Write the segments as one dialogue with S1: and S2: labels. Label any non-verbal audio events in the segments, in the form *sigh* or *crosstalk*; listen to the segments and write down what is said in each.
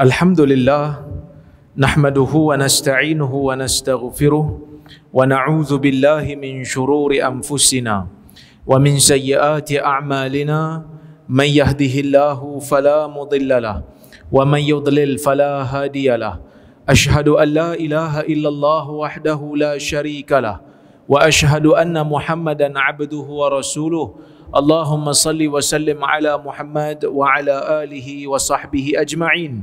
S1: الحمد لله نحمده ونستعينه ونستغفره ونعوذ بالله من شرور انفسنا ومن سيئات اعمالنا من يهده الله فلا مضل له ومن يضلل فلا هادي له اشهد ان لا اله الا الله وحده لا شريك له واشهد ان محمدا عبده ورسوله اللهم صل وسلم على محمد وعلى اله وصحبه اجمعين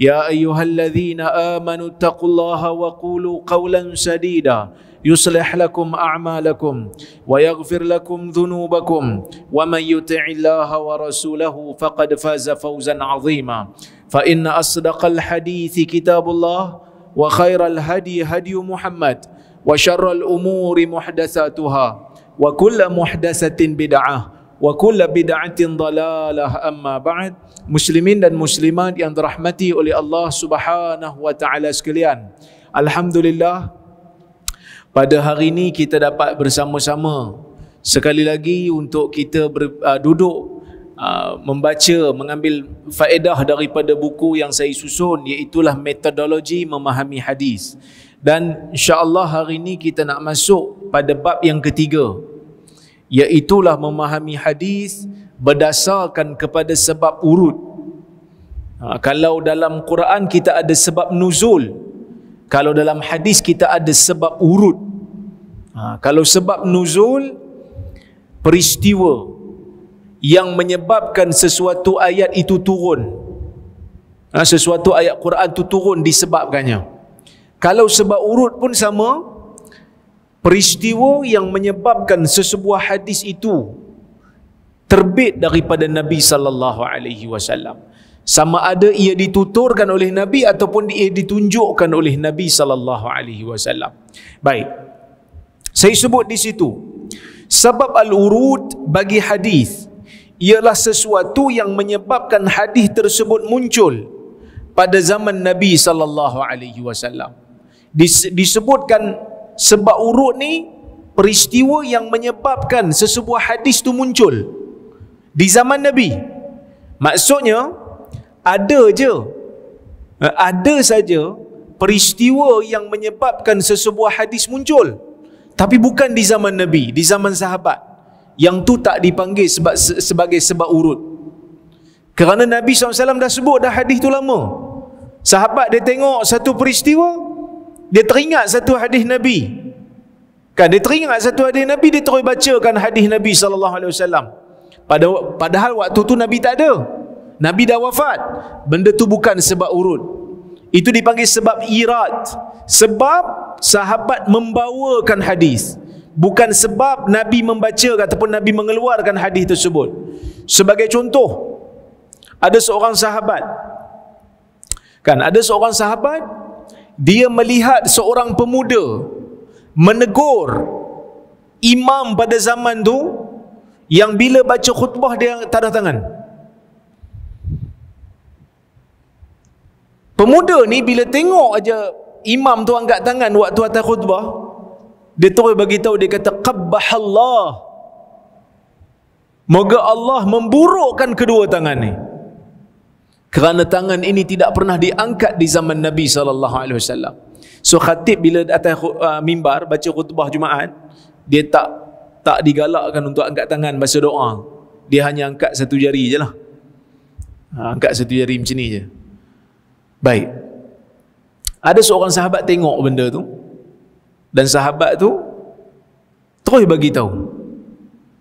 S1: يا ايها الذين امنوا اتقوا الله وقولوا قولا سديدا يصلح لكم اعمالكم ويغفر لكم ذنوبكم ومن يطع الله ورسوله فقد فاز فوزا عظيما فان اصدق الحديث كتاب الله وخير الهدي هدي محمد وشر الامور محدثاتها وكل محدثه بدعه wa kulla bid'atin dalalah amma ba'd muslimin dan muslimat yang dirahmati oleh Allah Subhanahu wa taala sekalian alhamdulillah pada hari ini kita dapat bersama-sama sekali lagi untuk kita ber, uh, duduk uh, membaca mengambil faedah daripada buku yang saya susun iaitulah metodologi memahami hadis dan insyaallah hari ini kita nak masuk pada bab yang ketiga iaitulah ya memahami hadis berdasarkan kepada sebab urut. Ha, kalau dalam Quran kita ada sebab nuzul, kalau dalam hadis kita ada sebab urut. Ha, kalau sebab nuzul, peristiwa yang menyebabkan sesuatu ayat itu turun. Ha, sesuatu ayat Quran itu turun disebabkannya. Kalau sebab urut pun sama, peristiwa yang menyebabkan sesebuah hadis itu terbit daripada Nabi sallallahu alaihi wasallam sama ada ia dituturkan oleh Nabi ataupun ia ditunjukkan oleh Nabi sallallahu alaihi wasallam baik saya sebut di situ sebab al-urud bagi hadis ialah sesuatu yang menyebabkan hadis tersebut muncul pada zaman Nabi sallallahu alaihi wasallam disebutkan sebab urut ni peristiwa yang menyebabkan sesebuah hadis tu muncul di zaman Nabi maksudnya ada je ada saja peristiwa yang menyebabkan sesebuah hadis muncul tapi bukan di zaman Nabi di zaman sahabat yang tu tak dipanggil sebab, sebagai sebab urut kerana Nabi SAW dah sebut dah hadis tu lama sahabat dia tengok satu peristiwa dia teringat satu hadis Nabi. Kan dia teringat satu hadis Nabi, dia terus bacakan hadis Nabi sallallahu alaihi wasallam. Padahal waktu tu Nabi tak ada. Nabi dah wafat. Benda tu bukan sebab urut. Itu dipanggil sebab irad. Sebab sahabat membawakan hadis. Bukan sebab Nabi membaca ataupun Nabi mengeluarkan hadis tersebut. Sebagai contoh, ada seorang sahabat. Kan, ada seorang sahabat dia melihat seorang pemuda menegur imam pada zaman tu yang bila baca khutbah dia tanda tangan pemuda ni bila tengok aja imam tu angkat tangan waktu atas khutbah dia terus bagi tahu dia kata qabbahallah moga Allah memburukkan kedua tangan ni kerana tangan ini tidak pernah diangkat di zaman Nabi sallallahu alaihi wasallam. So khatib bila atas uh, mimbar baca khutbah Jumaat, dia tak tak digalakkan untuk angkat tangan masa doa. Dia hanya angkat satu jari je lah. Ha, angkat satu jari macam ni je. Baik. Ada seorang sahabat tengok benda tu dan sahabat tu terus bagi tahu.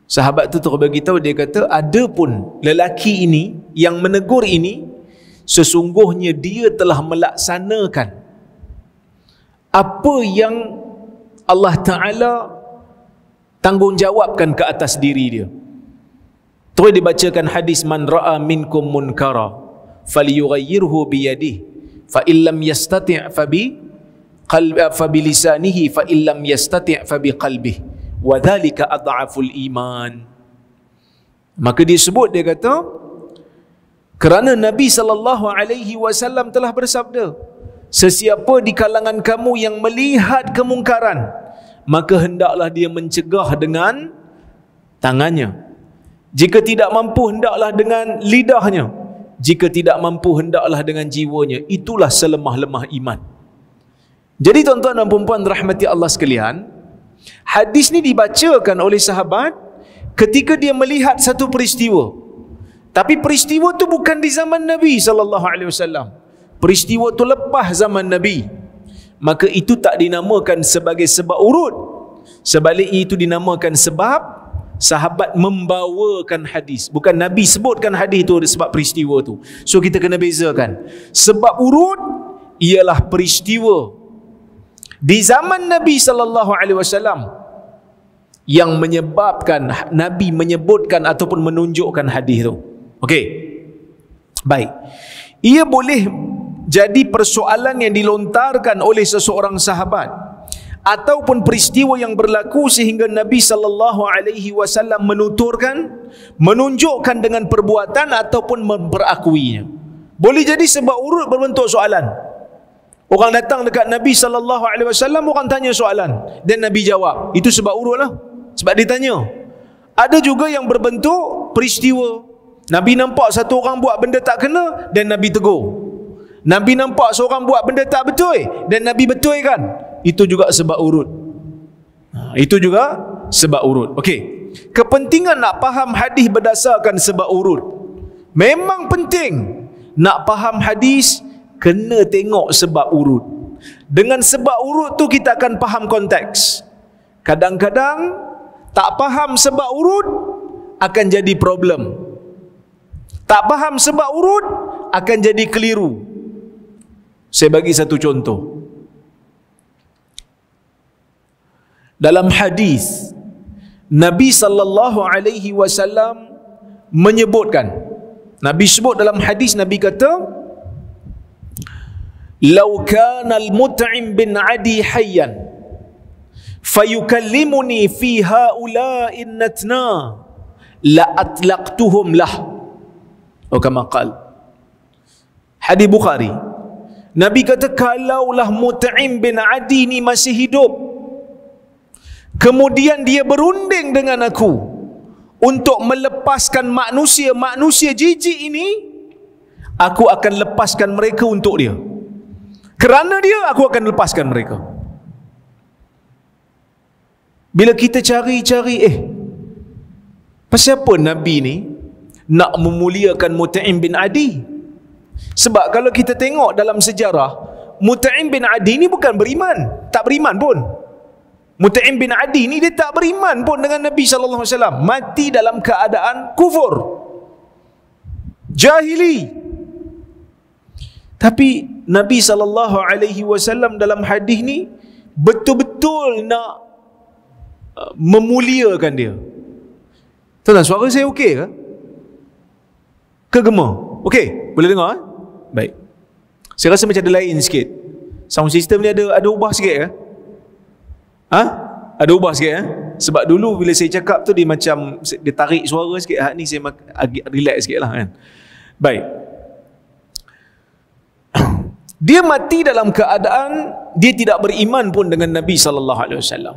S1: Sahabat tu terus bagi tahu dia kata ada pun lelaki ini yang menegur ini sesungguhnya dia telah melaksanakan apa yang Allah Ta'ala tanggungjawabkan ke atas diri dia. Terus dibacakan hadis man ra'a minkum munkara falyughayyirhu bi yadih fa illam yastati' fa bi qalbi eh, fa bi lisanihi fa illam yastati' fa bi qalbi wa dhalika ad'aful iman. Maka disebut dia kata kerana Nabi sallallahu alaihi wasallam telah bersabda, sesiapa di kalangan kamu yang melihat kemungkaran, maka hendaklah dia mencegah dengan tangannya. Jika tidak mampu hendaklah dengan lidahnya. Jika tidak mampu hendaklah dengan jiwanya. Itulah selemah-lemah iman. Jadi tuan-tuan dan puan-puan rahmati Allah sekalian, hadis ni dibacakan oleh sahabat ketika dia melihat satu peristiwa. Tapi peristiwa tu bukan di zaman Nabi sallallahu alaihi wasallam. Peristiwa tu lepas zaman Nabi. Maka itu tak dinamakan sebagai sebab urut. Sebaliknya itu dinamakan sebab sahabat membawakan hadis. Bukan Nabi sebutkan hadis itu sebab peristiwa tu. So kita kena bezakan. Sebab urut ialah peristiwa di zaman Nabi sallallahu alaihi wasallam yang menyebabkan Nabi menyebutkan ataupun menunjukkan hadis itu. Okey. Baik. Ia boleh jadi persoalan yang dilontarkan oleh seseorang sahabat ataupun peristiwa yang berlaku sehingga Nabi sallallahu alaihi wasallam menuturkan menunjukkan dengan perbuatan ataupun memperakuinya. Boleh jadi sebab urut berbentuk soalan. Orang datang dekat Nabi sallallahu alaihi wasallam orang tanya soalan dan Nabi jawab. Itu sebab urutlah. Sebab ditanya. Ada juga yang berbentuk peristiwa Nabi nampak satu orang buat benda tak kena dan Nabi tegur. Nabi nampak seorang buat benda tak betul dan Nabi betul kan? Itu juga sebab urut. Ha, itu juga sebab urut. Okey. Kepentingan nak faham hadis berdasarkan sebab urut. Memang penting nak faham hadis kena tengok sebab urut. Dengan sebab urut tu kita akan faham konteks. Kadang-kadang tak faham sebab urut akan jadi problem. Tak faham sebab urut akan jadi keliru. Saya bagi satu contoh. Dalam hadis Nabi sallallahu alaihi wasallam menyebutkan Nabi sebut dalam hadis Nabi kata "Law kana al-mut'im bin Adi hayyan fayukallimuni fi haula'in natna la atlaqtuhum lah" Oh kama qal. Hadis Bukhari. Nabi kata kalaulah Mut'im bin Adi ni masih hidup. Kemudian dia berunding dengan aku untuk melepaskan manusia-manusia jijik ini, aku akan lepaskan mereka untuk dia. Kerana dia aku akan lepaskan mereka. Bila kita cari-cari eh Pasal apa Nabi ni nak memuliakan Muta'im bin Adi. Sebab kalau kita tengok dalam sejarah, Muta'im bin Adi ni bukan beriman. Tak beriman pun. Muta'im bin Adi ni dia tak beriman pun dengan Nabi SAW. Mati dalam keadaan kufur. Jahili. Tapi Nabi SAW dalam hadis ni betul-betul nak uh, memuliakan dia. Tuan-tuan, suara saya okey ke? kegema. Okey, boleh dengar? Eh? Baik. Saya rasa macam ada lain sikit. Sound system ni ada ada ubah sikit ke? Eh? Ha? Ada ubah sikit eh? Sebab dulu bila saya cakap tu dia macam dia tarik suara sikit. Hak ni saya agak relax sikit lah kan. Baik. *clears throat* Dia mati dalam keadaan dia tidak beriman pun dengan Nabi sallallahu alaihi wasallam.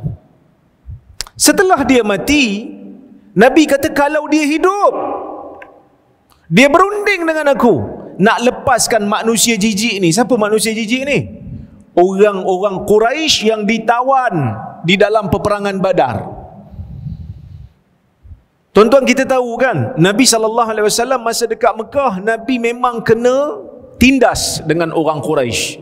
S1: Setelah dia mati, Nabi kata kalau dia hidup, dia berunding dengan aku nak lepaskan manusia jijik ni. Siapa manusia jijik ni? Orang-orang Quraisy yang ditawan di dalam peperangan Badar. Tuan-tuan kita tahu kan, Nabi sallallahu alaihi wasallam masa dekat Mekah, Nabi memang kena tindas dengan orang Quraisy.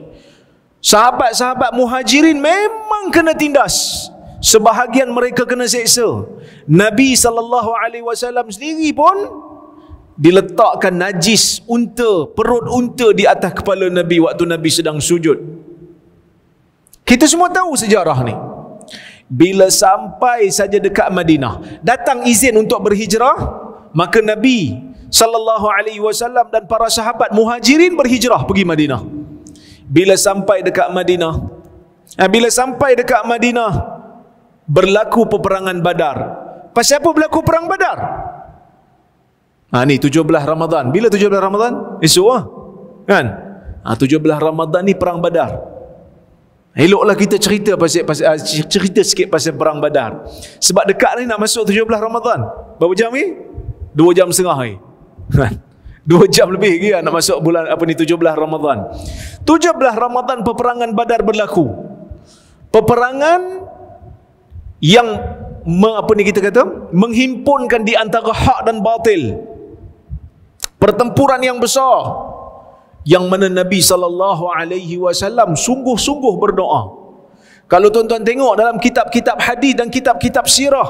S1: Sahabat-sahabat Muhajirin memang kena tindas. Sebahagian mereka kena seksa. Nabi sallallahu alaihi wasallam sendiri pun diletakkan najis unta, perut unta di atas kepala Nabi waktu Nabi sedang sujud. Kita semua tahu sejarah ni. Bila sampai saja dekat Madinah, datang izin untuk berhijrah, maka Nabi sallallahu alaihi wasallam dan para sahabat Muhajirin berhijrah pergi Madinah. Bila sampai dekat Madinah, eh, bila sampai dekat Madinah berlaku peperangan Badar. Pasal apa berlaku perang Badar? Ha, ni 17 Ramadan. Bila 17 Ramadan? Esok lah. Kan? Ha, 17 Ramadan ni perang badar. Eloklah kita cerita pasal, pasal ha, cerita sikit pasal perang badar. Sebab dekat ni nak masuk 17 Ramadan. Berapa jam ni? 2 jam setengah ni. Kan? 2 *laughs* jam lebih lagi nak masuk bulan apa ni 17 Ramadan. 17 Ramadan peperangan Badar berlaku. Peperangan yang apa ni kita kata menghimpunkan di antara hak dan batil pertempuran yang besar yang mana Nabi sallallahu alaihi wasallam sungguh-sungguh berdoa. Kalau tuan-tuan tengok dalam kitab-kitab hadis dan kitab-kitab sirah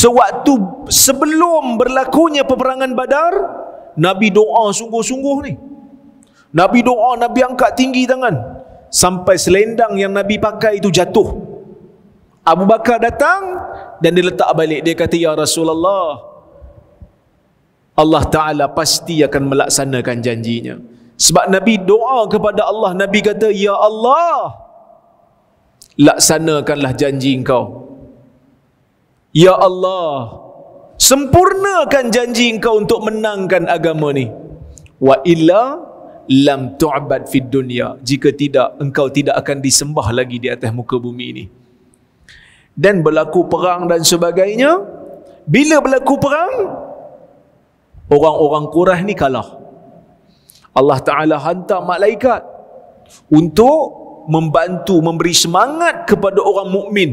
S1: sewaktu sebelum berlakunya peperangan Badar, Nabi doa sungguh-sungguh ni. Nabi doa, Nabi angkat tinggi tangan sampai selendang yang Nabi pakai itu jatuh. Abu Bakar datang dan dia letak balik. Dia kata, Ya Rasulullah, Allah Ta'ala pasti akan melaksanakan janjinya. Sebab Nabi doa kepada Allah, Nabi kata, Ya Allah, laksanakanlah janji engkau. Ya Allah, sempurnakan janji engkau untuk menangkan agama ni. Wa illa lam tu'bad fid dunya. Jika tidak, engkau tidak akan disembah lagi di atas muka bumi ini. Dan berlaku perang dan sebagainya. Bila berlaku perang, orang-orang Quraisy ni kalah. Allah Taala hantar malaikat untuk membantu memberi semangat kepada orang mukmin.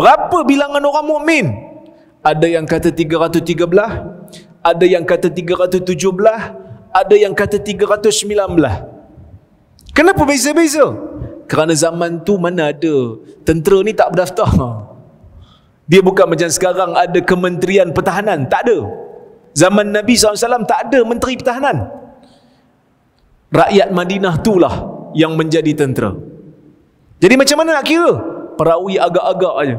S1: Berapa bilangan orang mukmin? Ada yang kata 313, ada yang kata 317, ada yang kata 319. Kenapa beza-beza? Kerana zaman tu mana ada tentera ni tak berdaftar. Dia bukan macam sekarang ada kementerian pertahanan, tak ada. Zaman Nabi SAW tak ada menteri pertahanan. Rakyat Madinah itulah yang menjadi tentera. Jadi macam mana nak kira? Perawi agak-agak aja.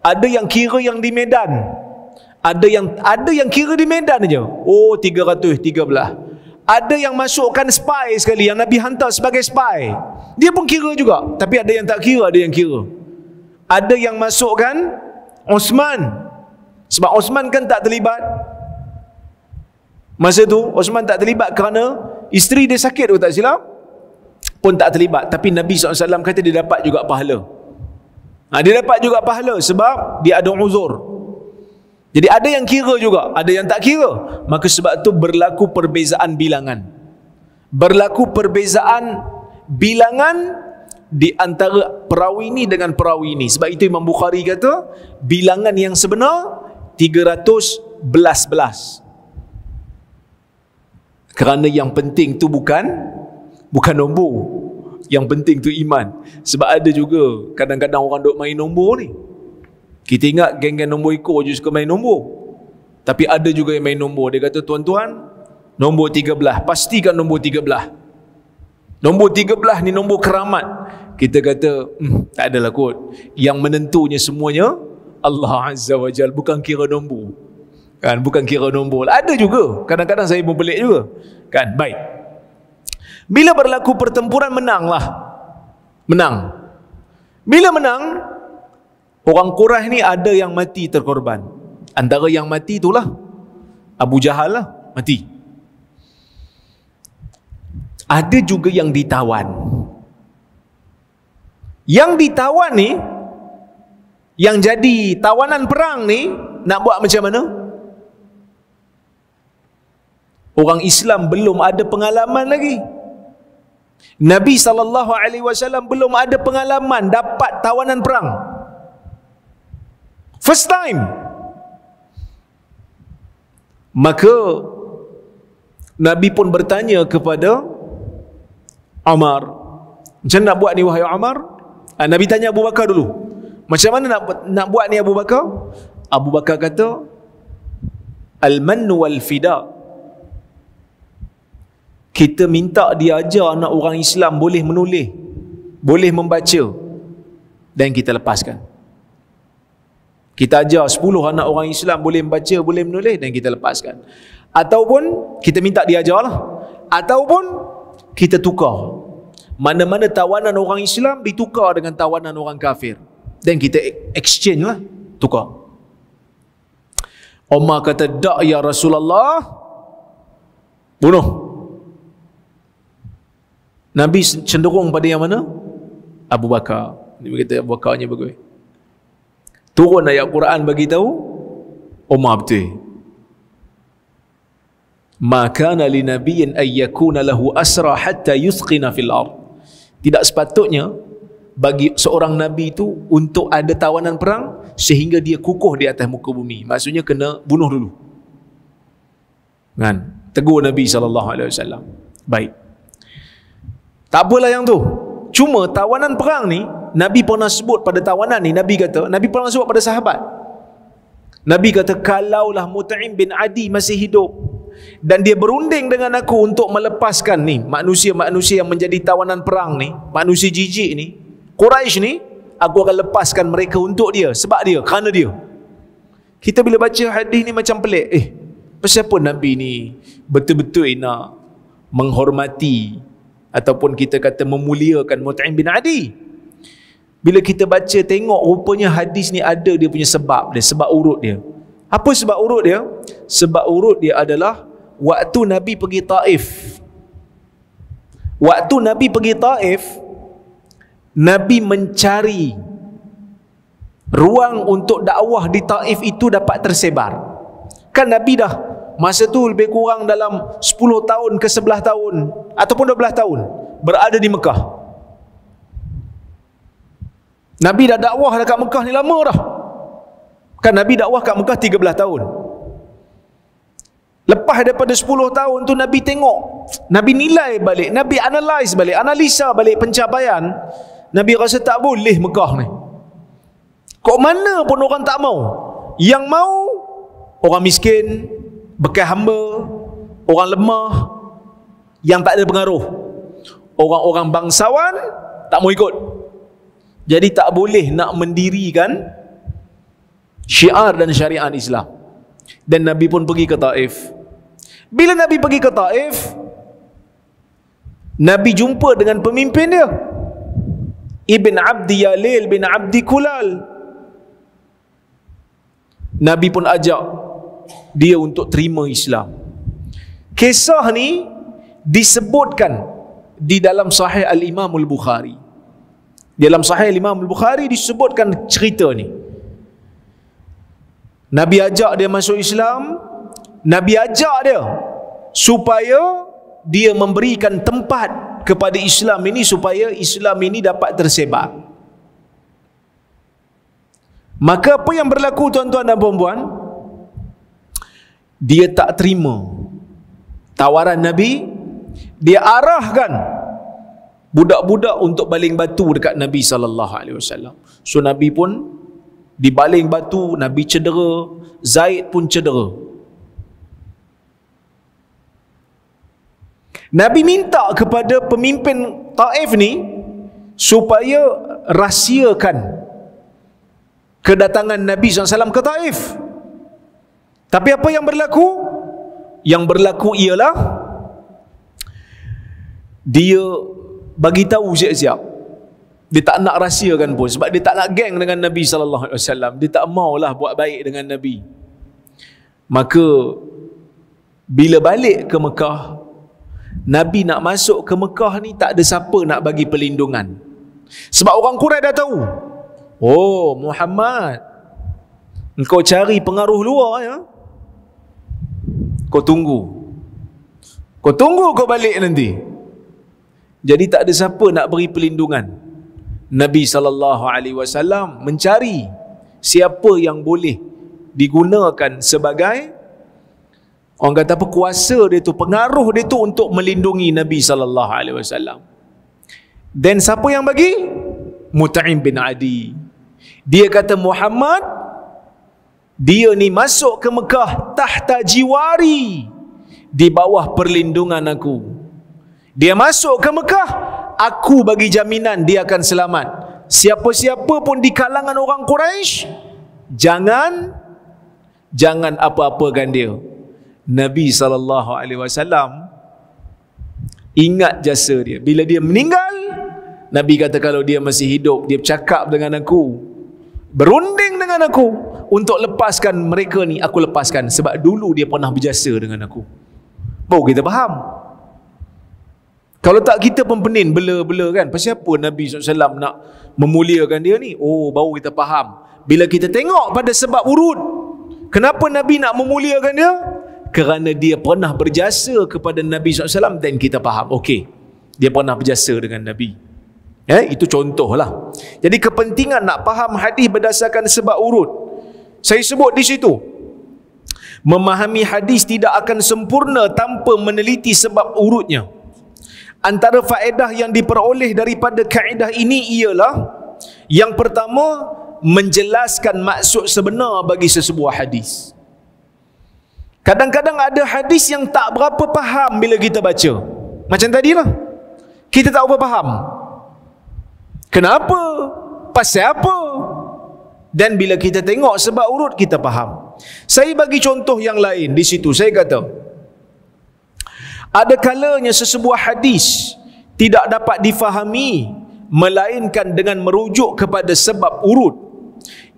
S1: Ada yang kira yang di Medan. Ada yang ada yang kira di Medan aja. Oh 313. Ada yang masukkan spy sekali yang Nabi hantar sebagai spy. Dia pun kira juga. Tapi ada yang tak kira, ada yang kira. Ada yang masukkan Osman. Sebab Osman kan tak terlibat. Masa tu Osman tak terlibat kerana isteri dia sakit tu tak silap pun tak terlibat tapi Nabi SAW kata dia dapat juga pahala ha, dia dapat juga pahala sebab dia ada uzur jadi ada yang kira juga ada yang tak kira maka sebab tu berlaku perbezaan bilangan berlaku perbezaan bilangan di antara perawi ini dengan perawi ini. sebab itu Imam Bukhari kata bilangan yang sebenar 311 kerana yang penting tu bukan bukan nombor. Yang penting tu iman. Sebab ada juga kadang-kadang orang duk main nombor ni. Kita ingat geng-geng nombor ikut je suka main nombor. Tapi ada juga yang main nombor. Dia kata, tuan-tuan, nombor 13. Pastikan nombor 13. Nombor 13 ni nombor keramat. Kita kata, hmm, tak adalah kot. Yang menentunya semuanya, Allah Azza wa Jal bukan kira nombor kan bukan kira nombor ada juga kadang-kadang saya membelik juga kan baik bila berlaku pertempuran menanglah menang bila menang orang Quraisy ni ada yang mati terkorban antara yang mati itulah Abu Jahal lah mati ada juga yang ditawan yang ditawan ni yang jadi tawanan perang ni nak buat macam mana? Orang Islam belum ada pengalaman lagi. Nabi saw belum ada pengalaman dapat tawanan perang. First time. Maka Nabi pun bertanya kepada Umar, "Macam nak buat ni wahai Umar?" Ah, Nabi tanya Abu Bakar dulu. "Macam mana nak nak buat ni Abu Bakar?" Abu Bakar kata, "Al-mannu wal fida'." kita minta dia ajar anak orang Islam boleh menulis boleh membaca dan kita lepaskan kita ajar 10 anak orang Islam boleh membaca, boleh menulis dan kita lepaskan ataupun kita minta dia ajar lah ataupun kita tukar mana-mana tawanan orang Islam ditukar dengan tawanan orang kafir dan kita exchange lah tukar Omar kata, tak ya Rasulullah bunuh Nabi cenderung pada yang mana? Abu Bakar. Dia kata Abu ni bagus. Turun ayat Quran bagi tahu Umar betul. Maka kana li nabiyyin ay yakuna lahu asra hatta yusqina fil ard. Tidak sepatutnya bagi seorang nabi itu untuk ada tawanan perang sehingga dia kukuh di atas muka bumi. Maksudnya kena bunuh dulu. Kan? Tegur Nabi sallallahu alaihi wasallam. Baik. Tak apalah yang tu. Cuma tawanan perang ni, Nabi pernah sebut pada tawanan ni, Nabi kata, Nabi pernah sebut pada sahabat. Nabi kata, kalaulah Muta'im bin Adi masih hidup, dan dia berunding dengan aku untuk melepaskan ni, manusia-manusia yang menjadi tawanan perang ni, manusia jijik ni, Quraisy ni, aku akan lepaskan mereka untuk dia, sebab dia, kerana dia. Kita bila baca hadis ni macam pelik, eh, pasal apa Nabi ni betul-betul nak menghormati ataupun kita kata memuliakan Mut'im bin Adi bila kita baca tengok rupanya hadis ni ada dia punya sebab dia sebab urut dia apa sebab urut dia sebab urut dia adalah waktu Nabi pergi Taif waktu Nabi pergi Taif Nabi mencari ruang untuk dakwah di Taif itu dapat tersebar kan Nabi dah Masa tu lebih kurang dalam 10 tahun ke 11 tahun ataupun 12 tahun berada di Mekah. Nabi dah dakwah dekat Mekah ni lama dah. Kan Nabi dakwah kat Mekah 13 tahun. Lepas daripada 10 tahun tu Nabi tengok, Nabi nilai balik, Nabi analyze balik, analisa balik pencapaian, Nabi rasa tak boleh Mekah ni. Kok mana pun orang tak mau. Yang mau orang miskin, bekas hamba, orang lemah yang tak ada pengaruh. Orang-orang bangsawan tak mau ikut. Jadi tak boleh nak mendirikan syiar dan syariat Islam. Dan Nabi pun pergi ke Taif. Bila Nabi pergi ke Taif, Nabi jumpa dengan pemimpin dia. Ibn Abdi Yalil bin Abdi Kulal. Nabi pun ajak dia untuk terima Islam. Kisah ni disebutkan di dalam sahih Al-Imam Al-Bukhari. Di dalam sahih Al-Imam Al-Bukhari disebutkan cerita ni. Nabi ajak dia masuk Islam, Nabi ajak dia supaya dia memberikan tempat kepada Islam ini supaya Islam ini dapat tersebar. Maka apa yang berlaku tuan-tuan dan puan-puan? dia tak terima tawaran Nabi dia arahkan budak-budak untuk baling batu dekat Nabi sallallahu alaihi wasallam. So Nabi pun dibaling batu, Nabi cedera, Zaid pun cedera. Nabi minta kepada pemimpin Taif ni supaya rahsiakan kedatangan Nabi sallallahu alaihi wasallam ke Taif. Tapi apa yang berlaku? Yang berlaku ialah dia bagi tahu siap-siap. Dia tak nak rahsiakan pun sebab dia tak nak geng dengan Nabi sallallahu alaihi wasallam. Dia tak maulah buat baik dengan Nabi. Maka bila balik ke Mekah, Nabi nak masuk ke Mekah ni tak ada siapa nak bagi perlindungan. Sebab orang Quraisy dah tahu. Oh, Muhammad. Engkau cari pengaruh luar ya kau tunggu kau tunggu kau balik nanti jadi tak ada siapa nak beri pelindungan. Nabi saw mencari siapa yang boleh digunakan sebagai orang kata apa kuasa dia tu pengaruh dia tu untuk melindungi Nabi saw. dan siapa yang bagi Mutaim bin Adi dia kata Muhammad dia ni masuk ke Mekah tahta jiwari di bawah perlindungan aku dia masuk ke Mekah aku bagi jaminan dia akan selamat siapa-siapa pun di kalangan orang Quraisy jangan jangan apa-apakan dia Nabi SAW ingat jasa dia bila dia meninggal Nabi kata kalau dia masih hidup dia bercakap dengan aku berunding dengan aku untuk lepaskan mereka ni aku lepaskan sebab dulu dia pernah berjasa dengan aku baru kita faham kalau tak kita pun penin bela-bela kan pasal apa Nabi SAW nak memuliakan dia ni oh baru kita faham bila kita tengok pada sebab urut kenapa Nabi nak memuliakan dia kerana dia pernah berjasa kepada Nabi SAW dan kita faham okey dia pernah berjasa dengan Nabi Eh, itu contohlah. Jadi kepentingan nak faham hadis berdasarkan sebab urut. Saya sebut di situ Memahami hadis tidak akan sempurna tanpa meneliti sebab urutnya Antara faedah yang diperoleh daripada kaedah ini ialah Yang pertama Menjelaskan maksud sebenar bagi sesebuah hadis Kadang-kadang ada hadis yang tak berapa faham bila kita baca Macam tadi lah Kita tak berapa faham Kenapa? Pasal apa? Dan bila kita tengok sebab urut kita faham. Saya bagi contoh yang lain di situ. Saya kata, ada kalanya sesebuah hadis tidak dapat difahami melainkan dengan merujuk kepada sebab urut.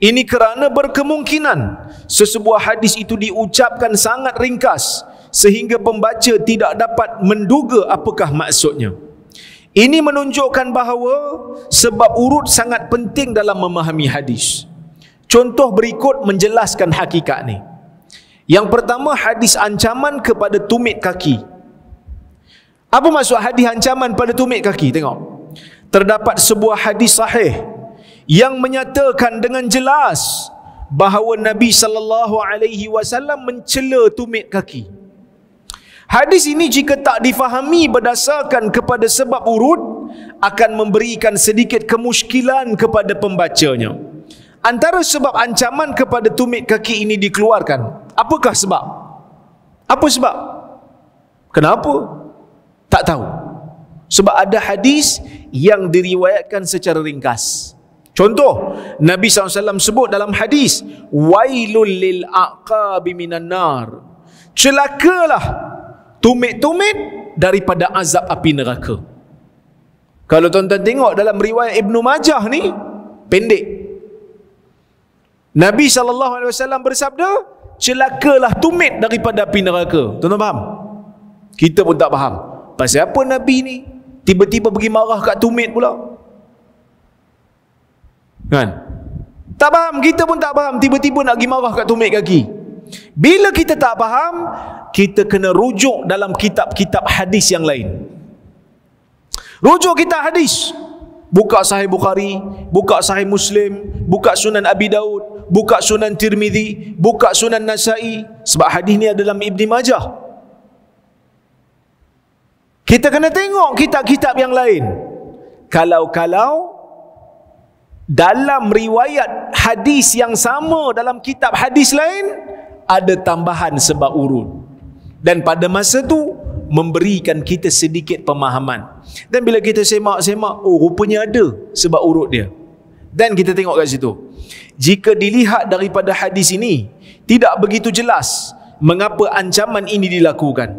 S1: Ini kerana berkemungkinan sesebuah hadis itu diucapkan sangat ringkas sehingga pembaca tidak dapat menduga apakah maksudnya. Ini menunjukkan bahawa sebab urut sangat penting dalam memahami hadis. Hadis. Contoh berikut menjelaskan hakikat ni. Yang pertama hadis ancaman kepada tumit kaki. Apa maksud hadis ancaman pada tumit kaki? Tengok. Terdapat sebuah hadis sahih yang menyatakan dengan jelas bahawa Nabi sallallahu alaihi wasallam mencela tumit kaki. Hadis ini jika tak difahami berdasarkan kepada sebab urut akan memberikan sedikit kemuskilan kepada pembacanya. Antara sebab ancaman kepada tumit kaki ini dikeluarkan, apakah sebab? Apa sebab? Kenapa? Tak tahu. Sebab ada hadis yang diriwayatkan secara ringkas. Contoh, Nabi SAW sebut dalam hadis, Wailul lil aqabi minan nar. Celakalah tumit-tumit daripada azab api neraka. Kalau tuan-tuan tengok dalam riwayat Ibn Majah ni, pendek. Nabi saw bersabda, celakalah tumit daripada api neraka. Tuan-tuan faham? Kita pun tak faham. Pasal apa Nabi ni tiba-tiba pergi marah kat tumit pula? Kan? Tak faham, kita pun tak faham tiba-tiba nak pergi marah kat tumit kaki. Bila kita tak faham, kita kena rujuk dalam kitab-kitab hadis yang lain. Rujuk kitab hadis. Buka Sahih Bukhari, buka Sahih Muslim, buka Sunan Abi Daud, buka sunan Tirmizi, buka sunan Nasai sebab hadis ni ada dalam Ibn Majah. Kita kena tengok kitab-kitab yang lain. Kalau-kalau dalam riwayat hadis yang sama dalam kitab hadis lain ada tambahan sebab urun. Dan pada masa tu memberikan kita sedikit pemahaman. Dan bila kita semak-semak, oh rupanya ada sebab urut dia. Dan kita tengok kat situ. Jika dilihat daripada hadis ini, tidak begitu jelas mengapa ancaman ini dilakukan.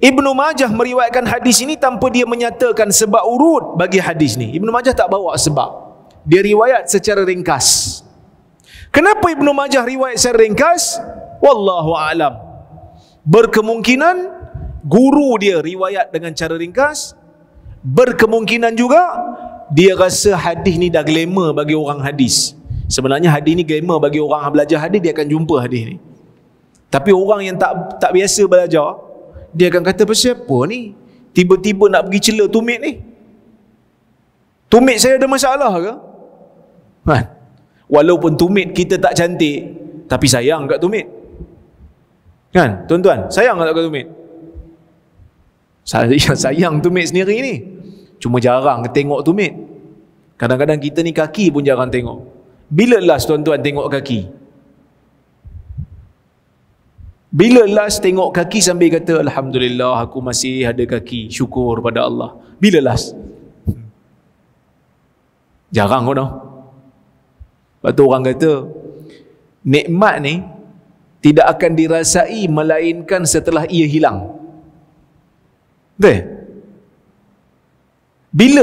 S1: Ibnu Majah meriwayatkan hadis ini tanpa dia menyatakan sebab urut bagi hadis ni. Ibnu Majah tak bawa sebab. Dia riwayat secara ringkas. Kenapa Ibnu Majah riwayat secara ringkas? Wallahu alam. Berkemungkinan guru dia riwayat dengan cara ringkas, berkemungkinan juga dia rasa hadis ni dah glamour bagi orang hadis. Sebenarnya hadis ni glamour bagi orang belajar hadis, dia akan jumpa hadis ni. Tapi orang yang tak tak biasa belajar, dia akan kata, pasal apa ni? Tiba-tiba nak pergi celah tumit ni? Tumit saya ada masalah ke? Ha? Walaupun tumit kita tak cantik, tapi sayang kat tumit. Kan? Tuan-tuan, sayang kat tumit? Sayang, *laughs* sayang tumit sendiri ni. Cuma jarang tengok tu mit. Kadang-kadang kita ni kaki pun jarang tengok. Bila last tuan-tuan tengok kaki? Bila last tengok kaki sambil kata Alhamdulillah aku masih ada kaki Syukur pada Allah Bila last? Jarang kau no? Lepas tu orang kata Nikmat ni Tidak akan dirasai Melainkan setelah ia hilang Betul? Bila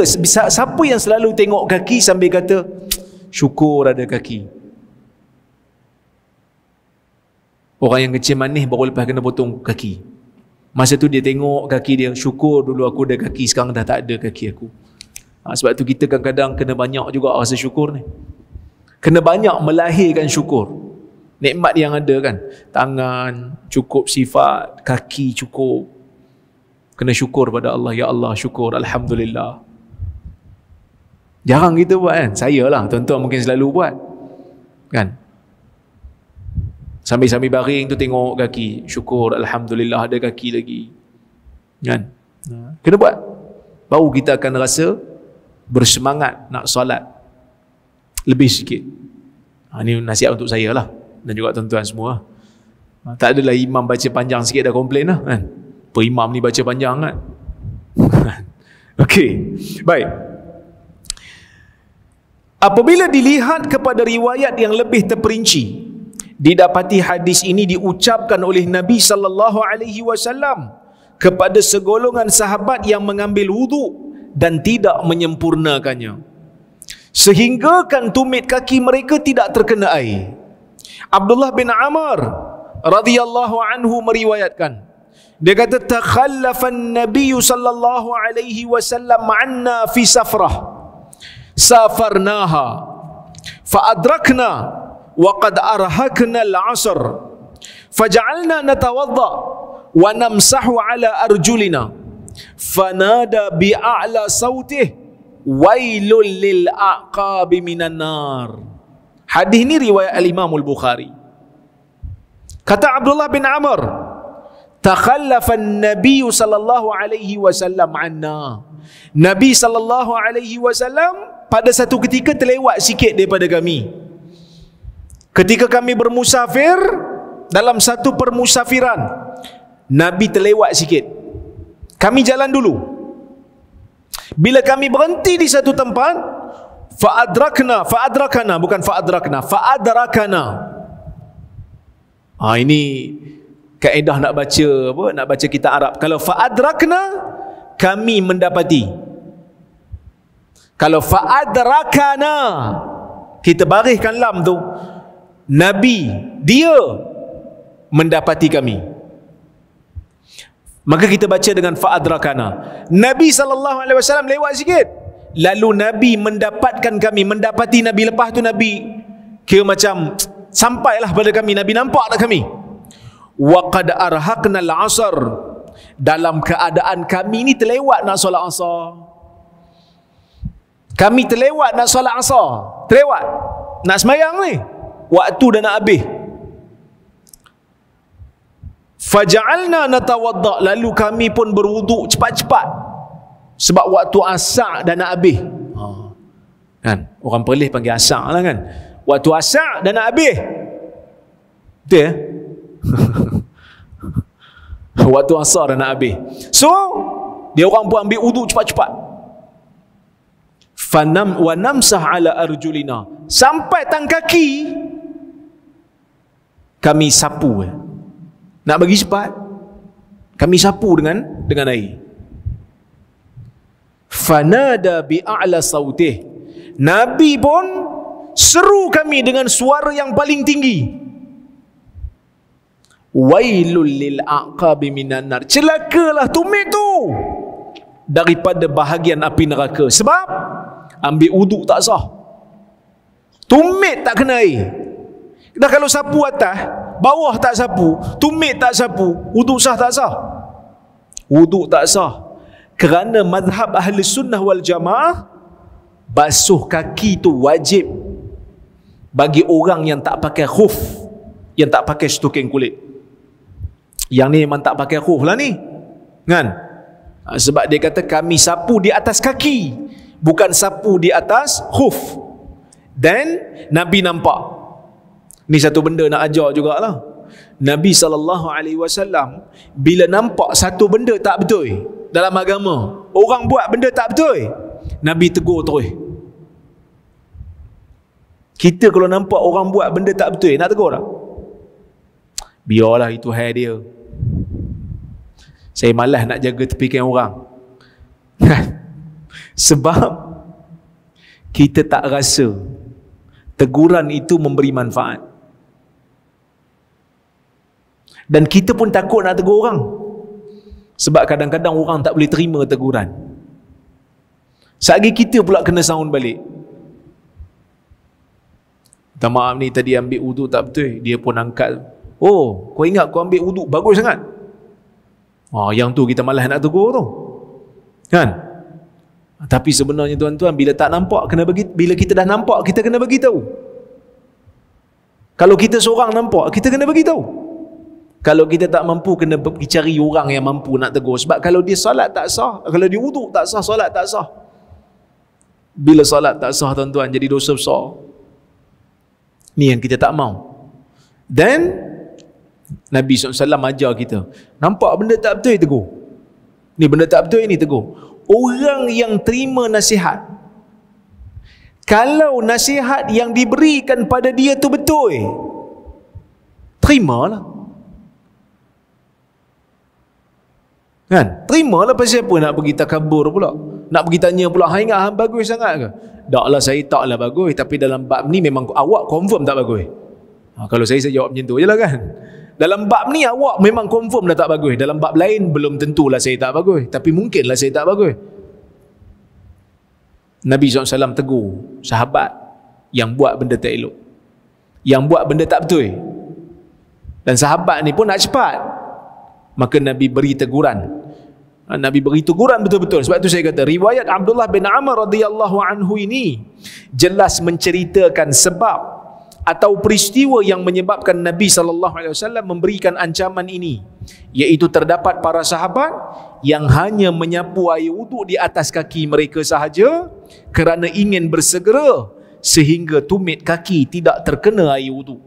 S1: siapa yang selalu tengok kaki sambil kata syukur ada kaki. Orang yang kecil manis baru lepas kena potong kaki. Masa tu dia tengok kaki dia, syukur dulu aku ada kaki, sekarang dah tak ada kaki aku. Ha, sebab tu kita kadang-kadang kena banyak juga rasa syukur ni. Kena banyak melahirkan syukur. Nikmat yang ada kan. Tangan cukup sifat, kaki cukup kena syukur pada Allah ya Allah syukur alhamdulillah jarang kita buat kan saya lah tuan-tuan mungkin selalu buat kan sambil-sambil baring tu tengok kaki syukur alhamdulillah ada kaki lagi kan ha. kena buat baru kita akan rasa bersemangat nak solat lebih sikit ha, ini nasihat untuk saya lah dan juga tuan-tuan semua ha, tak adalah imam baca panjang sikit dah komplain lah kan Imam ni baca panjang kan? *laughs* Okey, baik. Apabila dilihat kepada riwayat yang lebih terperinci, didapati hadis ini diucapkan oleh Nabi sallallahu alaihi wasallam kepada segolongan sahabat yang mengambil wudu dan tidak menyempurnakannya. Sehinggakan tumit kaki mereka tidak terkena air. Abdullah bin Amr radhiyallahu anhu meriwayatkan, dia kata takhallafan nabiyyu sallallahu alaihi wasallam anna fi safrah. Safarnaha fa adrakna wa qad arhakna al-'asr. Faj'alna natawadda wa namsahu ala arjulina. Fanada bi a'la sautih wailul lil aqabi minan nar. Hadis ni riwayat Al-Imam Al-Bukhari. Kata Abdullah bin Amr, takhallafan Nabi sallallahu alaihi wasallam anna nabi sallallahu alaihi wasallam pada satu ketika terlewat sikit daripada kami ketika kami bermusafir dalam satu permusafiran nabi terlewat sikit kami jalan dulu bila kami berhenti di satu tempat faadrakna faadrakana bukan faadrakna faadrakana ah ha, ini kaedah nak baca apa nak baca kita Arab kalau faadrakna kami mendapati kalau faadrakana kita barihkan lam tu nabi dia mendapati kami maka kita baca dengan faadrakana nabi sallallahu alaihi wasallam lewat sikit lalu nabi mendapatkan kami mendapati nabi lepas tu nabi kira macam sampailah pada kami nabi nampak tak kami waqad arhaqna al-asr dalam keadaan kami ini terlewat nak solat asar kami terlewat nak solat asar terlewat nak semayang ni waktu dah nak habis faja'alna natawadda lalu kami pun berwuduk cepat-cepat sebab waktu asar dah nak habis ha. kan orang pelih panggil asar lah kan waktu asar dah nak habis betul ya *laughs* Waktu asar dah nak habis. So, dia orang pun ambil uduk cepat-cepat. Fanam wa namsah ala arjulina. Sampai tang kaki, kami sapu. Nak bagi cepat, kami sapu dengan dengan air. Fanada ala sautih. Nabi pun seru kami dengan suara yang paling tinggi. Wailul lil aqabi minan nar. Celakalah tumit tu daripada bahagian api neraka. Sebab ambil wuduk tak sah. Tumit tak kena air. Dah kalau sapu atas, bawah tak sapu, tumit tak sapu, wuduk sah tak sah. Wuduk tak sah. Kerana mazhab ahli sunnah wal jamaah, basuh kaki tu wajib bagi orang yang tak pakai khuf, yang tak pakai stoking kulit. Yang ni memang tak pakai ruh lah ni. Kan? Ha, sebab dia kata kami sapu di atas kaki. Bukan sapu di atas khuf. Dan Nabi nampak. Ni satu benda nak ajar jugalah. Nabi SAW bila nampak satu benda tak betul dalam agama. Orang buat benda tak betul. Nabi tegur terus. Kita kalau nampak orang buat benda tak betul, nak tegur tak? Biarlah itu hal dia. Saya malas nak jaga tepikan orang kan? *laughs* Sebab Kita tak rasa Teguran itu memberi manfaat Dan kita pun takut nak tegur orang Sebab kadang-kadang orang tak boleh terima teguran Sagi kita pula kena sahun balik Minta maaf ni tadi ambil uduk tak betul Dia pun angkat Oh kau ingat kau ambil uduk bagus sangat Oh, yang tu kita malas nak tegur tu. Kan? Ah, tapi sebenarnya tuan-tuan bila tak nampak kena bagi bila kita dah nampak kita kena bagi tahu. Kalau kita seorang nampak kita kena bagi tahu. Kalau kita tak mampu kena pergi cari orang yang mampu nak tegur sebab kalau dia solat tak sah, kalau dia wuduk tak sah, solat tak sah. Bila solat tak sah tuan-tuan jadi dosa besar. Ni yang kita tak mau. Then Nabi SAW ajar kita. Nampak benda tak betul, tegur. Ni benda tak betul, ini tegur. Orang yang terima nasihat, kalau nasihat yang diberikan pada dia tu betul, terimalah. Kan? Terimalah pasal apa nak pergi kabur pula. Nak pergi tanya pula, ha ingat han bagus sangat ke? Taklah saya taklah bagus, tapi dalam bab ni memang awak confirm tak bagus. Ha, kalau saya, saya jawab macam tu je lah kan. Dalam bab ni awak memang confirm dah tak bagus. Dalam bab lain belum tentulah saya tak bagus. Tapi mungkinlah saya tak bagus. Nabi SAW tegur sahabat yang buat benda tak elok. Yang buat benda tak betul. Dan sahabat ni pun nak cepat. Maka Nabi beri teguran. Ha, Nabi beri teguran betul-betul. Sebab tu saya kata riwayat Abdullah bin Amr radhiyallahu anhu ini jelas menceritakan sebab atau peristiwa yang menyebabkan Nabi sallallahu alaihi wasallam memberikan ancaman ini iaitu terdapat para sahabat yang hanya menyapu air wuduk di atas kaki mereka sahaja kerana ingin bersegera sehingga tumit kaki tidak terkena air wuduk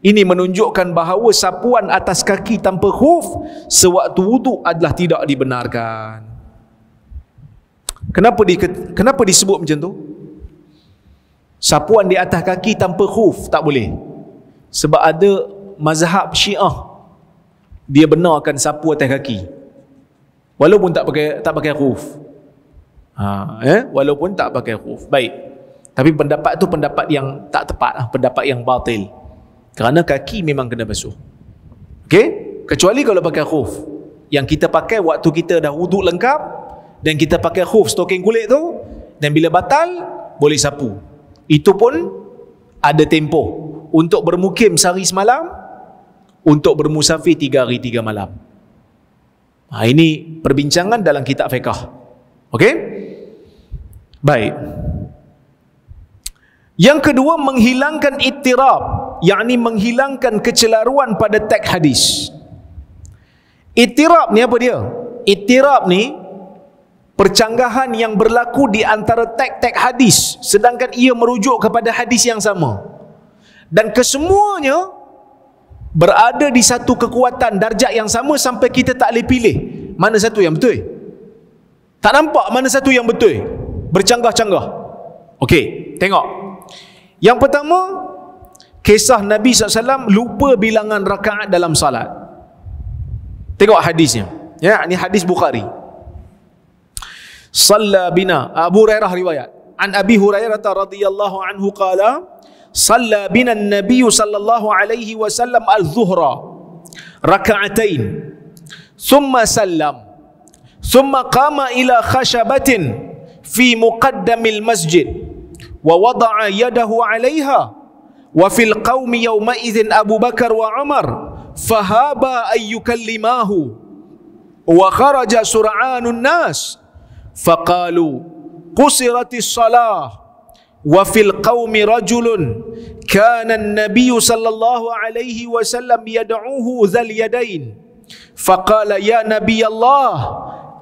S1: ini menunjukkan bahawa sapuan atas kaki tanpa khuf sewaktu wuduk adalah tidak dibenarkan kenapa di, kenapa disebut macam tu sapuan di atas kaki tanpa khuf tak boleh sebab ada mazhab syiah dia benarkan sapu atas kaki walaupun tak pakai tak pakai khuf ha, eh? walaupun tak pakai khuf baik tapi pendapat tu pendapat yang tak tepat lah, pendapat yang batil kerana kaki memang kena basuh Okey, kecuali kalau pakai khuf yang kita pakai waktu kita dah wuduk lengkap dan kita pakai khuf stoking kulit tu dan bila batal boleh sapu itu pun ada tempoh untuk bermukim sehari semalam, untuk bermusafir tiga hari tiga malam. Ha, ini perbincangan dalam kitab fiqah. Okey? Baik. Yang kedua menghilangkan ittirab, yakni menghilangkan kecelaruan pada teks hadis. Ittirab ni apa dia? Itirab ni percanggahan yang berlaku di antara tek-tek hadis sedangkan ia merujuk kepada hadis yang sama dan kesemuanya berada di satu kekuatan darjat yang sama sampai kita tak boleh pilih mana satu yang betul tak nampak mana satu yang betul bercanggah-canggah ok, tengok yang pertama kisah Nabi SAW lupa bilangan rakaat dalam salat tengok hadisnya ya, ini hadis Bukhari صلى بنا أبو هريرة رواية عن أبي هريرة رضي الله عنه قال صلى بنا النبي صلى الله عليه وسلم الظهر ركعتين ثم سلم ثم قام إلى خشبة في مقدم المسجد ووضع يده عليها وفي القوم يومئذ أبو بكر وعمر فهابا أن يكلماه وخرج سرعان الناس فقالوا قصرت الصلاه وفي القوم رجل كان النبي صلى الله عليه وسلم يدعوه ذا اليدين فقال يا نبي الله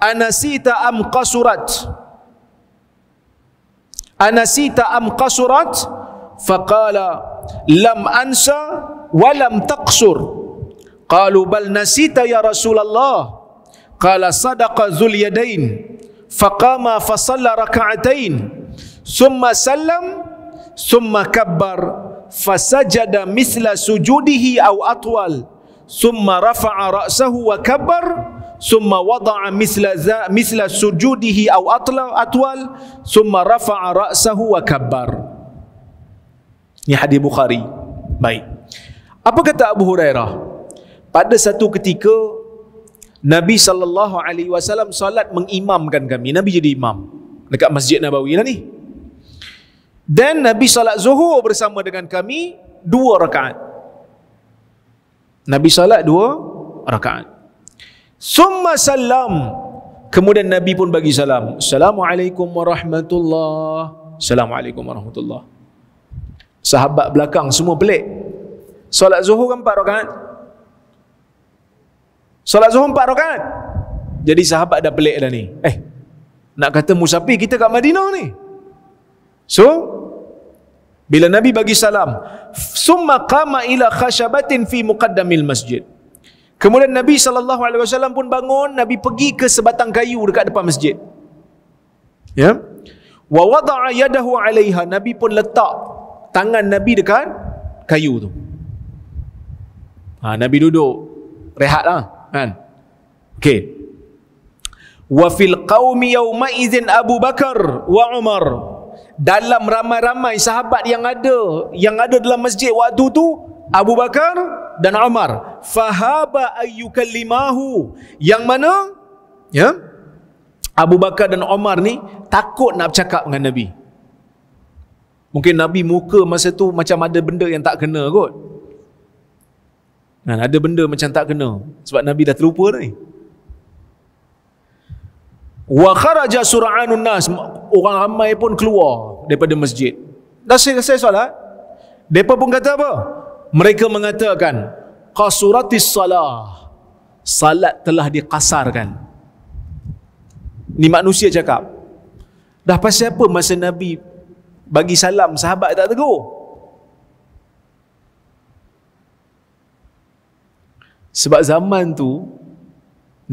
S1: أنسيت أم قصرت أنسيت أم قصرت فقال لم أنسى ولم تقصر قالوا بل نسيت يا رسول الله قال صدق ذو اليدين faqama fa salla raka'atain summa sallam summa kabbar fa sajada mithla sujudihi aw atwal summa rafa'a ra'sahu wa kabbar summa wada'a mithla za, mithla sujudihi aw atla atwal summa rafa'a ra'sahu wa kabbar ni hadis bukhari baik apa kata abu hurairah pada satu ketika Nabi sallallahu alaihi wasallam solat mengimamkan kami. Nabi jadi imam dekat Masjid Nabawi lah ni. Dan Nabi solat Zuhur bersama dengan kami dua rakaat. Nabi solat dua rakaat. Summa salam. Kemudian Nabi pun bagi salam. Assalamualaikum warahmatullahi. Assalamualaikum warahmatullahi. Sahabat belakang semua pelik. Solat Zuhur kan empat rakaat. Solat zuhur empat rakaat. Jadi sahabat dah pelik dah ni. Eh, nak kata musafir kita kat Madinah ni. So, bila Nabi bagi salam, summa qama ila khashabatin fi muqaddamil masjid. Kemudian Nabi SAW pun bangun, Nabi pergi ke sebatang kayu dekat depan masjid. Ya. Wa wada'a yadahu 'alayha. Nabi pun letak tangan Nabi dekat kayu tu. Ha, Nabi duduk rehatlah kan okey wa fil qaumi yawma idzin Abu Bakar wa Umar dalam ramai-ramai sahabat yang ada yang ada dalam masjid waktu tu Abu Bakar dan Umar fahaba ayyukallimahu yang mana ya Abu Bakar dan Umar ni takut nak bercakap dengan Nabi mungkin Nabi muka masa tu macam ada benda yang tak kena kot Ha, ada benda macam tak kena sebab Nabi dah terlupa dah ni. Wa kharaja sur'anun nas orang ramai pun keluar daripada masjid. Dah selesai solat, depa pun kata apa? Mereka mengatakan qasuratis salah. Salat telah dikasarkan. Ni manusia cakap. Dah pasal apa masa Nabi bagi salam sahabat tak tegur? Sebab zaman tu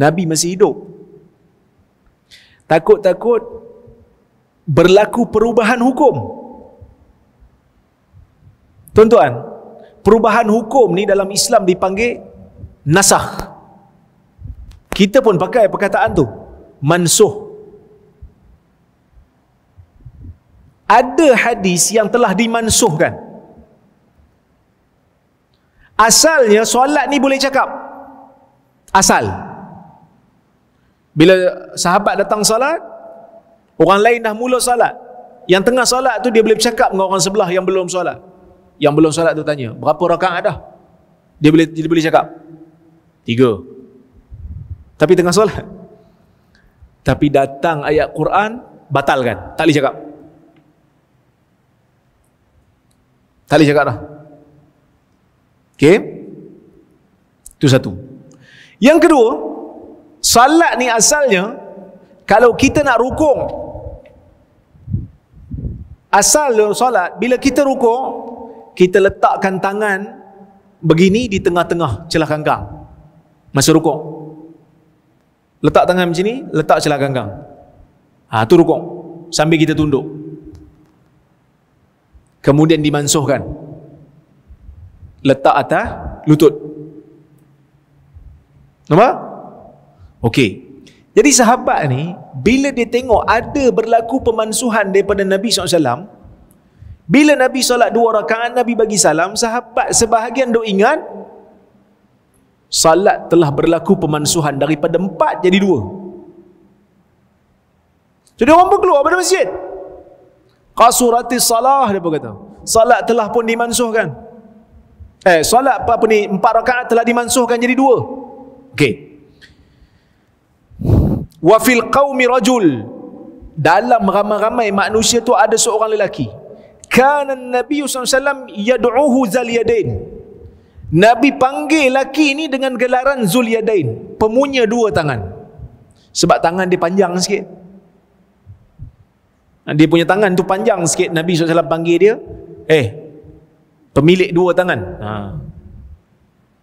S1: Nabi masih hidup. Takut-takut berlaku perubahan hukum. Tuan-tuan, perubahan hukum ni dalam Islam dipanggil nasakh. Kita pun pakai perkataan tu, mansuh. Ada hadis yang telah dimansuhkan. Asalnya solat ni boleh cakap Asal Bila sahabat datang solat Orang lain dah mula solat Yang tengah solat tu dia boleh cakap dengan orang sebelah yang belum solat Yang belum solat tu tanya Berapa rakan ada? Dia boleh dia boleh cakap Tiga Tapi tengah solat Tapi datang ayat Quran Batalkan, tak boleh cakap Tak boleh cakap dah Okay, Itu satu. Yang kedua, salat ni asalnya kalau kita nak rukuk asal salat. bila kita rukuk kita letakkan tangan begini di tengah-tengah celah ganggang. masa rukuk letak tangan macam ni letak celah ganggang. ha tu rukuk sambil kita tunduk kemudian dimansuhkan letak atas lutut. Nampak? Okey. Jadi sahabat ni bila dia tengok ada berlaku pemansuhan daripada Nabi SAW bila Nabi solat dua rakaat Nabi bagi salam sahabat sebahagian dok ingat salat telah berlaku pemansuhan daripada empat jadi dua. Jadi orang pun keluar pada masjid. Qasuratis salah dia pun kata. Salat telah pun dimansuhkan eh solat apa, apa ni empat rakaat telah dimansuhkan jadi dua okey wa fil qaumi rajul dalam ramai-ramai manusia tu ada seorang lelaki kana nabi SAW yad'uhu zaliyadain nabi panggil lelaki ni dengan gelaran zuliyadain pemunya dua tangan sebab tangan dia panjang sikit dia punya tangan tu panjang sikit Nabi SAW panggil dia Eh pemilik dua tangan ha.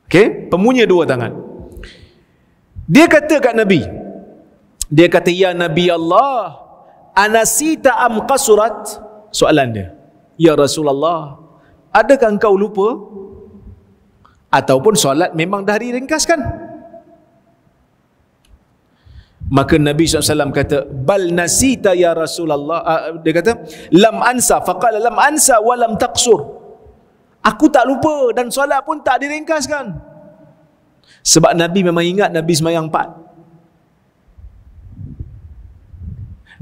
S1: Okay? pemunya dua tangan dia kata kat Nabi dia kata ya Nabi Allah anasita am qasurat soalan dia ya Rasulullah adakah engkau lupa ataupun solat memang dah diringkaskan Maka Nabi SAW kata Bal nasita ya Rasulullah uh, Dia kata Lam ansa Faqala lam ansa Walam taqsur Aku tak lupa dan solat pun tak diringkaskan. Sebab Nabi memang ingat Nabi semayang empat.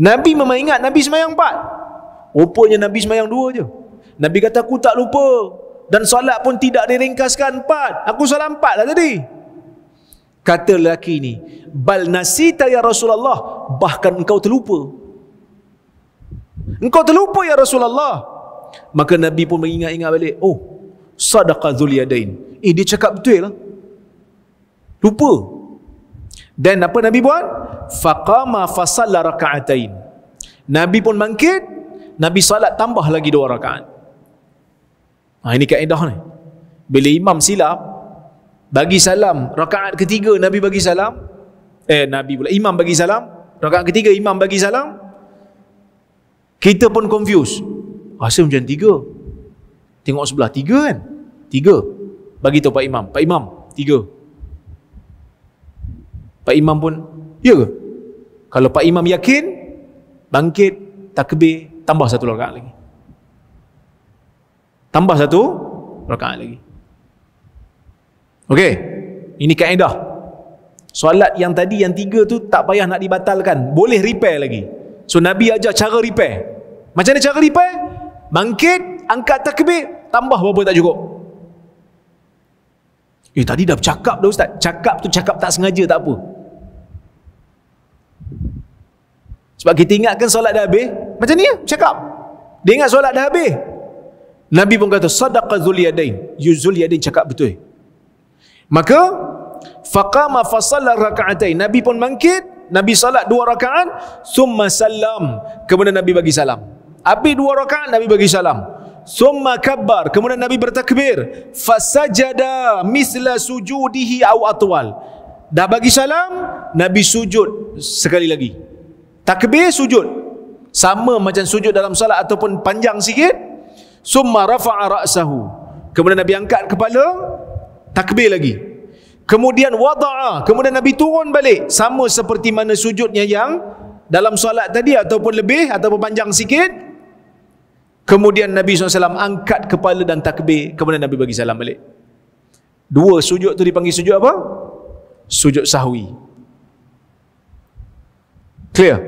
S1: Nabi memang ingat Nabi semayang empat. Rupanya Nabi semayang dua je. Nabi kata aku tak lupa dan solat pun tidak diringkaskan empat. Aku solat empat lah tadi. Kata lelaki ni, bal nasita ya Rasulullah, bahkan engkau terlupa. Engkau terlupa ya Rasulullah. Maka Nabi pun mengingat-ingat balik, oh, sadaqa zuliyadain. Eh, dia cakap betul lah. Lupa. Dan apa Nabi buat? Faqama fasalla raka'atain. Nabi pun mangkit. Nabi salat tambah lagi dua rakaat. Ha, ini kaedah ni. Bila imam silap, bagi salam, rakaat ketiga Nabi bagi salam, eh Nabi pula, imam bagi salam, rakaat ketiga imam bagi salam, kita pun confused. Rasa macam tiga. Tengok sebelah, tiga kan? Tiga. Bagi tahu Pak Imam. Pak Imam, tiga. Pak Imam pun, ya ke? Kalau Pak Imam yakin, bangkit, takbir, tambah satu rakaat lagi. Tambah satu rakaat lagi. Okey, ini kaedah. Solat yang tadi yang tiga tu tak payah nak dibatalkan, boleh repair lagi. So Nabi ajar cara repair. Macam mana cara repair? Bangkit, angkat takbir, tambah berapa tak cukup. Eh tadi dah cakap dah ustaz. Cakap tu cakap tak sengaja tak apa. Sebab kita ingatkan solat dah habis. Macam ni ya cakap. Dia ingat solat dah habis. Nabi pun kata sadaqa zul yadain. Yuzul ya, cakap betul. Maka faqama fa sallar rak'atain. Nabi pun bangkit, Nabi solat dua rakaat, summa salam. Kemudian Nabi bagi salam. Abi dua rakaat Nabi bagi salam. Summa kabbar, kemudian Nabi bertakbir. Fasajada misla sujudihi aw atwal. Dah bagi salam, Nabi sujud sekali lagi. Takbir sujud. Sama macam sujud dalam salat ataupun panjang sikit. Summa rafa'a ra'sahu. Kemudian Nabi angkat kepala, takbir lagi. Kemudian wada'a, kemudian Nabi turun balik. Sama seperti mana sujudnya yang dalam solat tadi ataupun lebih ataupun panjang sikit Kemudian Nabi SAW angkat kepala dan takbir. Kemudian Nabi bagi salam balik. Dua sujud tu dipanggil sujud apa? Sujud sahwi. Clear?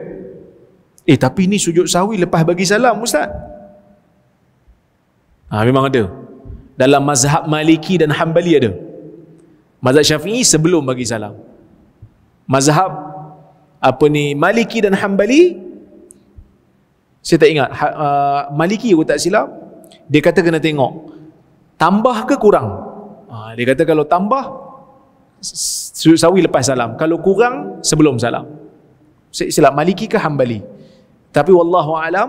S1: Eh tapi ni sujud sahwi lepas bagi salam Ustaz. Ha, memang ada. Dalam mazhab maliki dan hambali ada. Mazhab syafi'i sebelum bagi salam. Mazhab apa ni maliki dan hambali saya tak ingat. Ha, uh, Maliki aku tak silap. Dia kata kena tengok. Tambah ke kurang? Ha, dia kata kalau tambah, sujud sawi lepas salam. Kalau kurang, sebelum salam. Saya silap. Maliki ke Hambali? Tapi Wallahu'alam,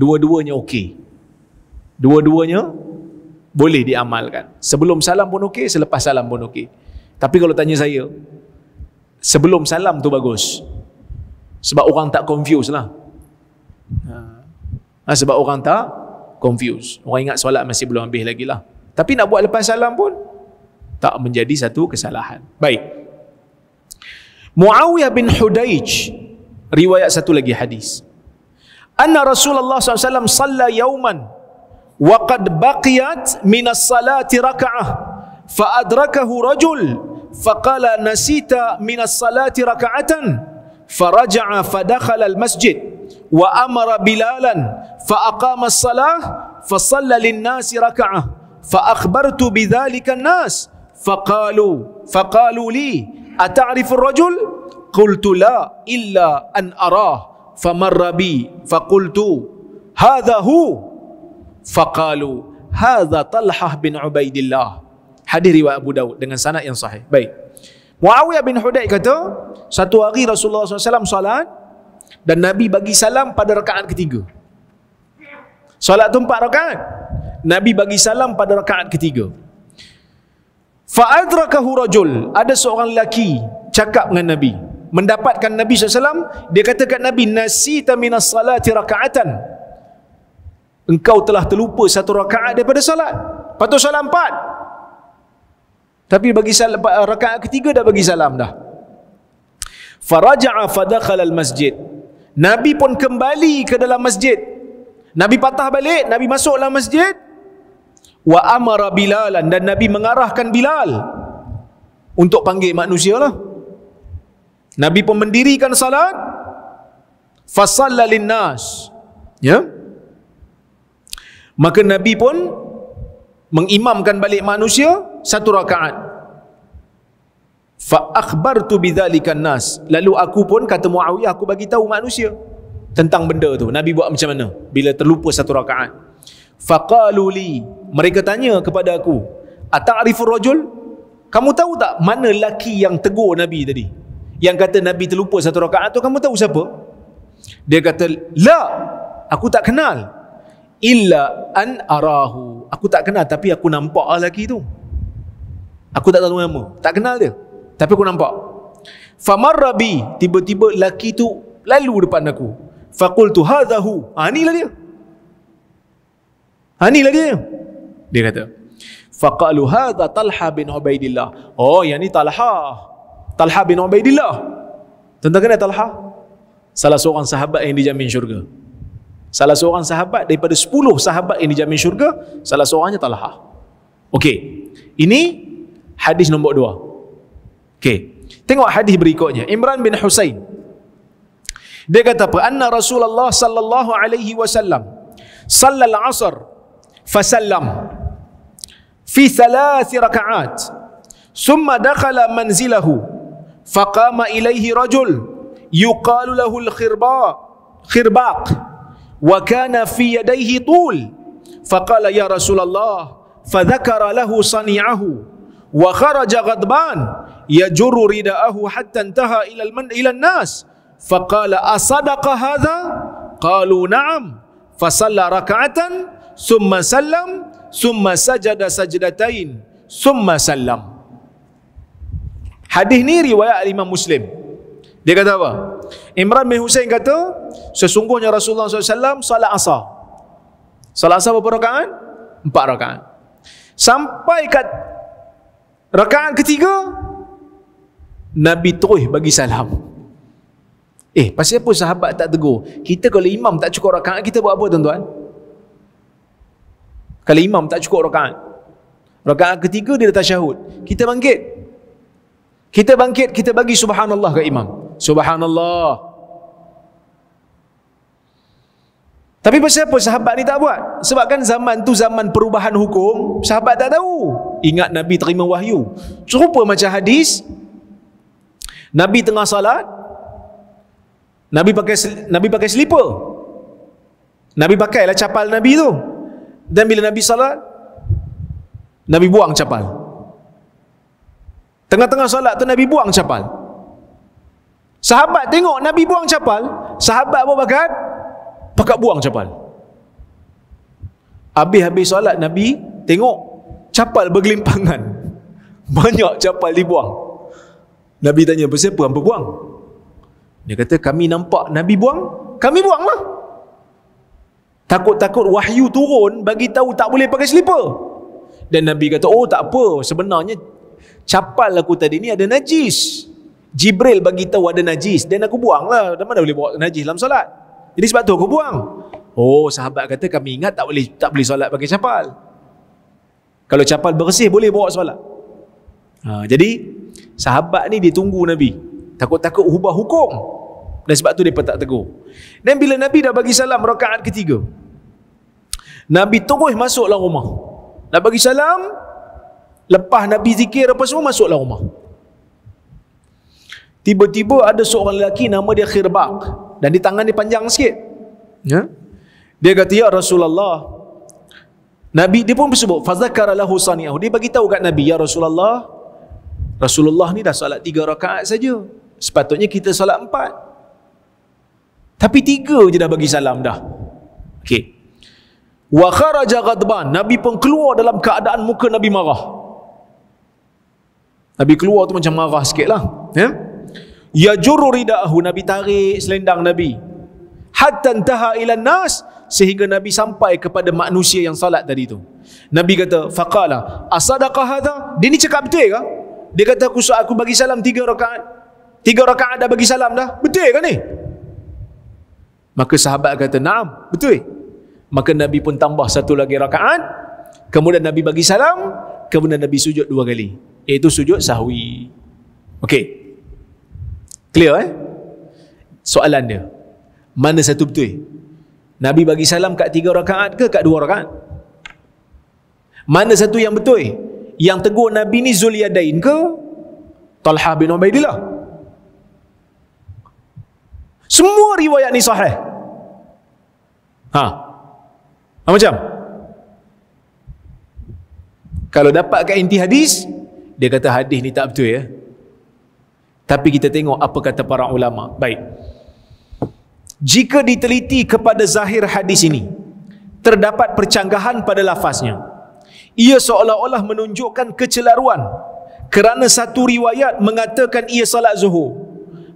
S1: dua-duanya okey. Dua-duanya boleh diamalkan. Sebelum salam pun okey, selepas salam pun okey. Tapi kalau tanya saya, sebelum salam tu bagus. Sebab orang tak confuse lah. Ha. Ha, sebab orang tak confuse. Orang ingat solat masih belum habis lagi lah. Tapi nak buat lepas salam pun tak menjadi satu kesalahan. Baik. Muawiyah bin Hudaij riwayat satu lagi hadis. Anna Rasulullah SAW salla yauman wa qad baqiyat min as-salati raka'ah fa adrakahu rajul fa qala nasita min as-salati raka'atan faraja fa dakhala al-masjid wa amara bilalan fa aqama as-salah fa salla lin-nas raka'ah fa akhbartu bidzalika an-nas fa qalu fa qalu li ata'rifu ar-rajul qultu la illa an arah fa marra bi fa qultu hadha hu fa qalu hadha talhah bin ubaidillah hadis riwayat Abu Daud dengan sanad yang sahih baik Muawiyah bin Hudayk kata, satu hari Rasulullah SAW salat, dan Nabi bagi salam pada rakaat ketiga. Solat tu empat rakaat. Nabi bagi salam pada rakaat ketiga. Fa'adrakahu rajul. Ada seorang lelaki cakap dengan Nabi. Mendapatkan Nabi SAW. Dia kata kat Nabi, Nasita minas salati rakaatan. Engkau telah terlupa satu rakaat daripada salat. Patut salam empat. Tapi bagi salam, rakaat ketiga dah bagi salam dah. Faraja'a fadakhalal masjid. Nabi pun kembali ke dalam masjid. Nabi patah balik, Nabi masuk dalam masjid. Wa amara bilal dan Nabi mengarahkan Bilal untuk panggil manusia lah. Nabi pun mendirikan salat. Fasalla linnas. Ya. Maka Nabi pun mengimamkan balik manusia satu rakaat fa akhbartu bidzalika nas lalu aku pun kata Muawiyah aku bagi tahu manusia tentang benda tu nabi buat macam mana bila terlupa satu rakaat faqalu li mereka tanya kepada aku ata'rifur rajul kamu tahu tak mana laki yang tegur nabi tadi yang kata nabi terlupa satu rakaat tu kamu tahu siapa dia kata la aku tak kenal illa an arahu aku tak kenal tapi aku nampak lelaki tu aku tak tahu nama tak kenal dia tapi aku nampak. Famarra bi, tiba-tiba laki tu lalu depan aku. Faqultu hadahu. Ha ah, lah dia. Ha lah dia. Dia kata. Faqalu hadha Talha bin Ubaidillah. Oh, yang ni Talha. Talha bin Ubaidillah. Tentang kena Talha? Salah seorang sahabat yang dijamin syurga. Salah seorang sahabat daripada 10 sahabat yang dijamin syurga, salah seorangnya Talha. Okey. Ini hadis nombor Okey. Tengok hadis berikutnya. Imran bin Husain. Dia kata apa? Anna Rasulullah sallallahu alaihi wasallam sallal asr fa sallam fi thalath rak'at. Summa dakhala manzilahu fa qama ilaihi rajul yuqalu lahu al-khirba khirbaq wa kana fi yadayhi tul fa qala ya Rasulullah fa dhakara lahu sani'ahu wa kharaja ghadban yajurru ridaahu hatta intaha ila al-man ila an-nas faqala asadaqa hadha qalu na'am fasalla rakaatan. thumma sallam thumma sajada sajdatain thumma sallam hadis ni riwayat al-imam muslim dia kata apa Imran bin Hussein kata sesungguhnya Rasulullah SAW salat asar salat asar berapa rakaat empat rakaat sampai kat rakaat ketiga Nabi terus bagi salam. Eh, pasal apa sahabat tak tegur? Kita kalau imam tak cukup rakaat, kita buat apa tuan-tuan? Kalau imam tak cukup rakaat. Rakaat ketiga dia datang syahud. Kita bangkit. Kita bangkit, kita bagi subhanallah ke imam. Subhanallah. Tapi pasal apa sahabat ni tak buat? Sebab kan zaman tu zaman perubahan hukum, sahabat tak tahu. Ingat Nabi terima wahyu. Serupa macam hadis, Nabi tengah salat Nabi pakai Nabi pakai selipar Nabi pakai lah capal Nabi tu Dan bila Nabi salat Nabi buang capal Tengah-tengah salat tu Nabi buang capal Sahabat tengok Nabi buang capal Sahabat apa Bakar Pakat buang capal Habis-habis salat Nabi Tengok capal bergelimpangan *laughs* Banyak capal dibuang Nabi tanya, siapa hampa buang? Dia kata, kami nampak Nabi buang, kami buang lah. Takut-takut wahyu turun bagi tahu tak boleh pakai selipar. Dan Nabi kata, oh tak apa, sebenarnya capal aku tadi ni ada najis. Jibril bagi tahu ada najis dan aku buang lah. Mana boleh bawa najis dalam solat? Jadi sebab tu aku buang. Oh sahabat kata kami ingat tak boleh tak boleh solat pakai capal. Kalau capal bersih boleh bawa solat. Ha, jadi sahabat ni ditunggu Nabi. Takut-takut ubah hukum. Dan sebab tu depa tak tegur. Dan bila Nabi dah bagi salam rakaat ketiga. Nabi terus masuklah rumah. Nak bagi salam lepas Nabi zikir apa semua masuklah rumah. Tiba-tiba ada seorang lelaki nama dia Khirbaq dan di tangan dia panjang sikit. Ya. Dia kata ya Rasulullah Nabi dia pun sebut fazakara lahu saniahu. Dia bagi tahu kat Nabi ya Rasulullah Rasulullah ni dah solat tiga rakaat saja. Sepatutnya kita solat empat. Tapi tiga je dah bagi salam dah. Okey. Wa kharaja ghadban. Nabi pun keluar dalam keadaan muka Nabi marah. Nabi keluar tu macam marah sikit lah. Ya? Ya juru ridahu. Nabi tarik selendang Nabi. Hatta taha ilan nas. Sehingga Nabi sampai kepada manusia yang salat tadi tu. Nabi kata, fakala asadakah hadha? Dia ni cakap betul ke? Dia kata aku aku bagi salam tiga rakaat. Tiga rakaat dah bagi salam dah. Betul ke ni? Maka sahabat kata, "Naam, betul." Maka Nabi pun tambah satu lagi rakaat. Kemudian Nabi bagi salam, kemudian Nabi sujud dua kali, iaitu sujud sahwi. Okey. Clear eh? Soalan dia. Mana satu betul? Nabi bagi salam kat tiga rakaat ke kat dua rakaat? Mana satu yang betul? Yang tegur Nabi ni Zuliyadain ke? Talha bin Ubaidillah. Semua riwayat ni sahih. Ha. ha macam? Kalau dapat ke inti hadis, dia kata hadis ni tak betul ya. Tapi kita tengok apa kata para ulama. Baik. Jika diteliti kepada zahir hadis ini, terdapat percanggahan pada lafaznya ia seolah-olah menunjukkan kecelaruan kerana satu riwayat mengatakan ia salat zuhur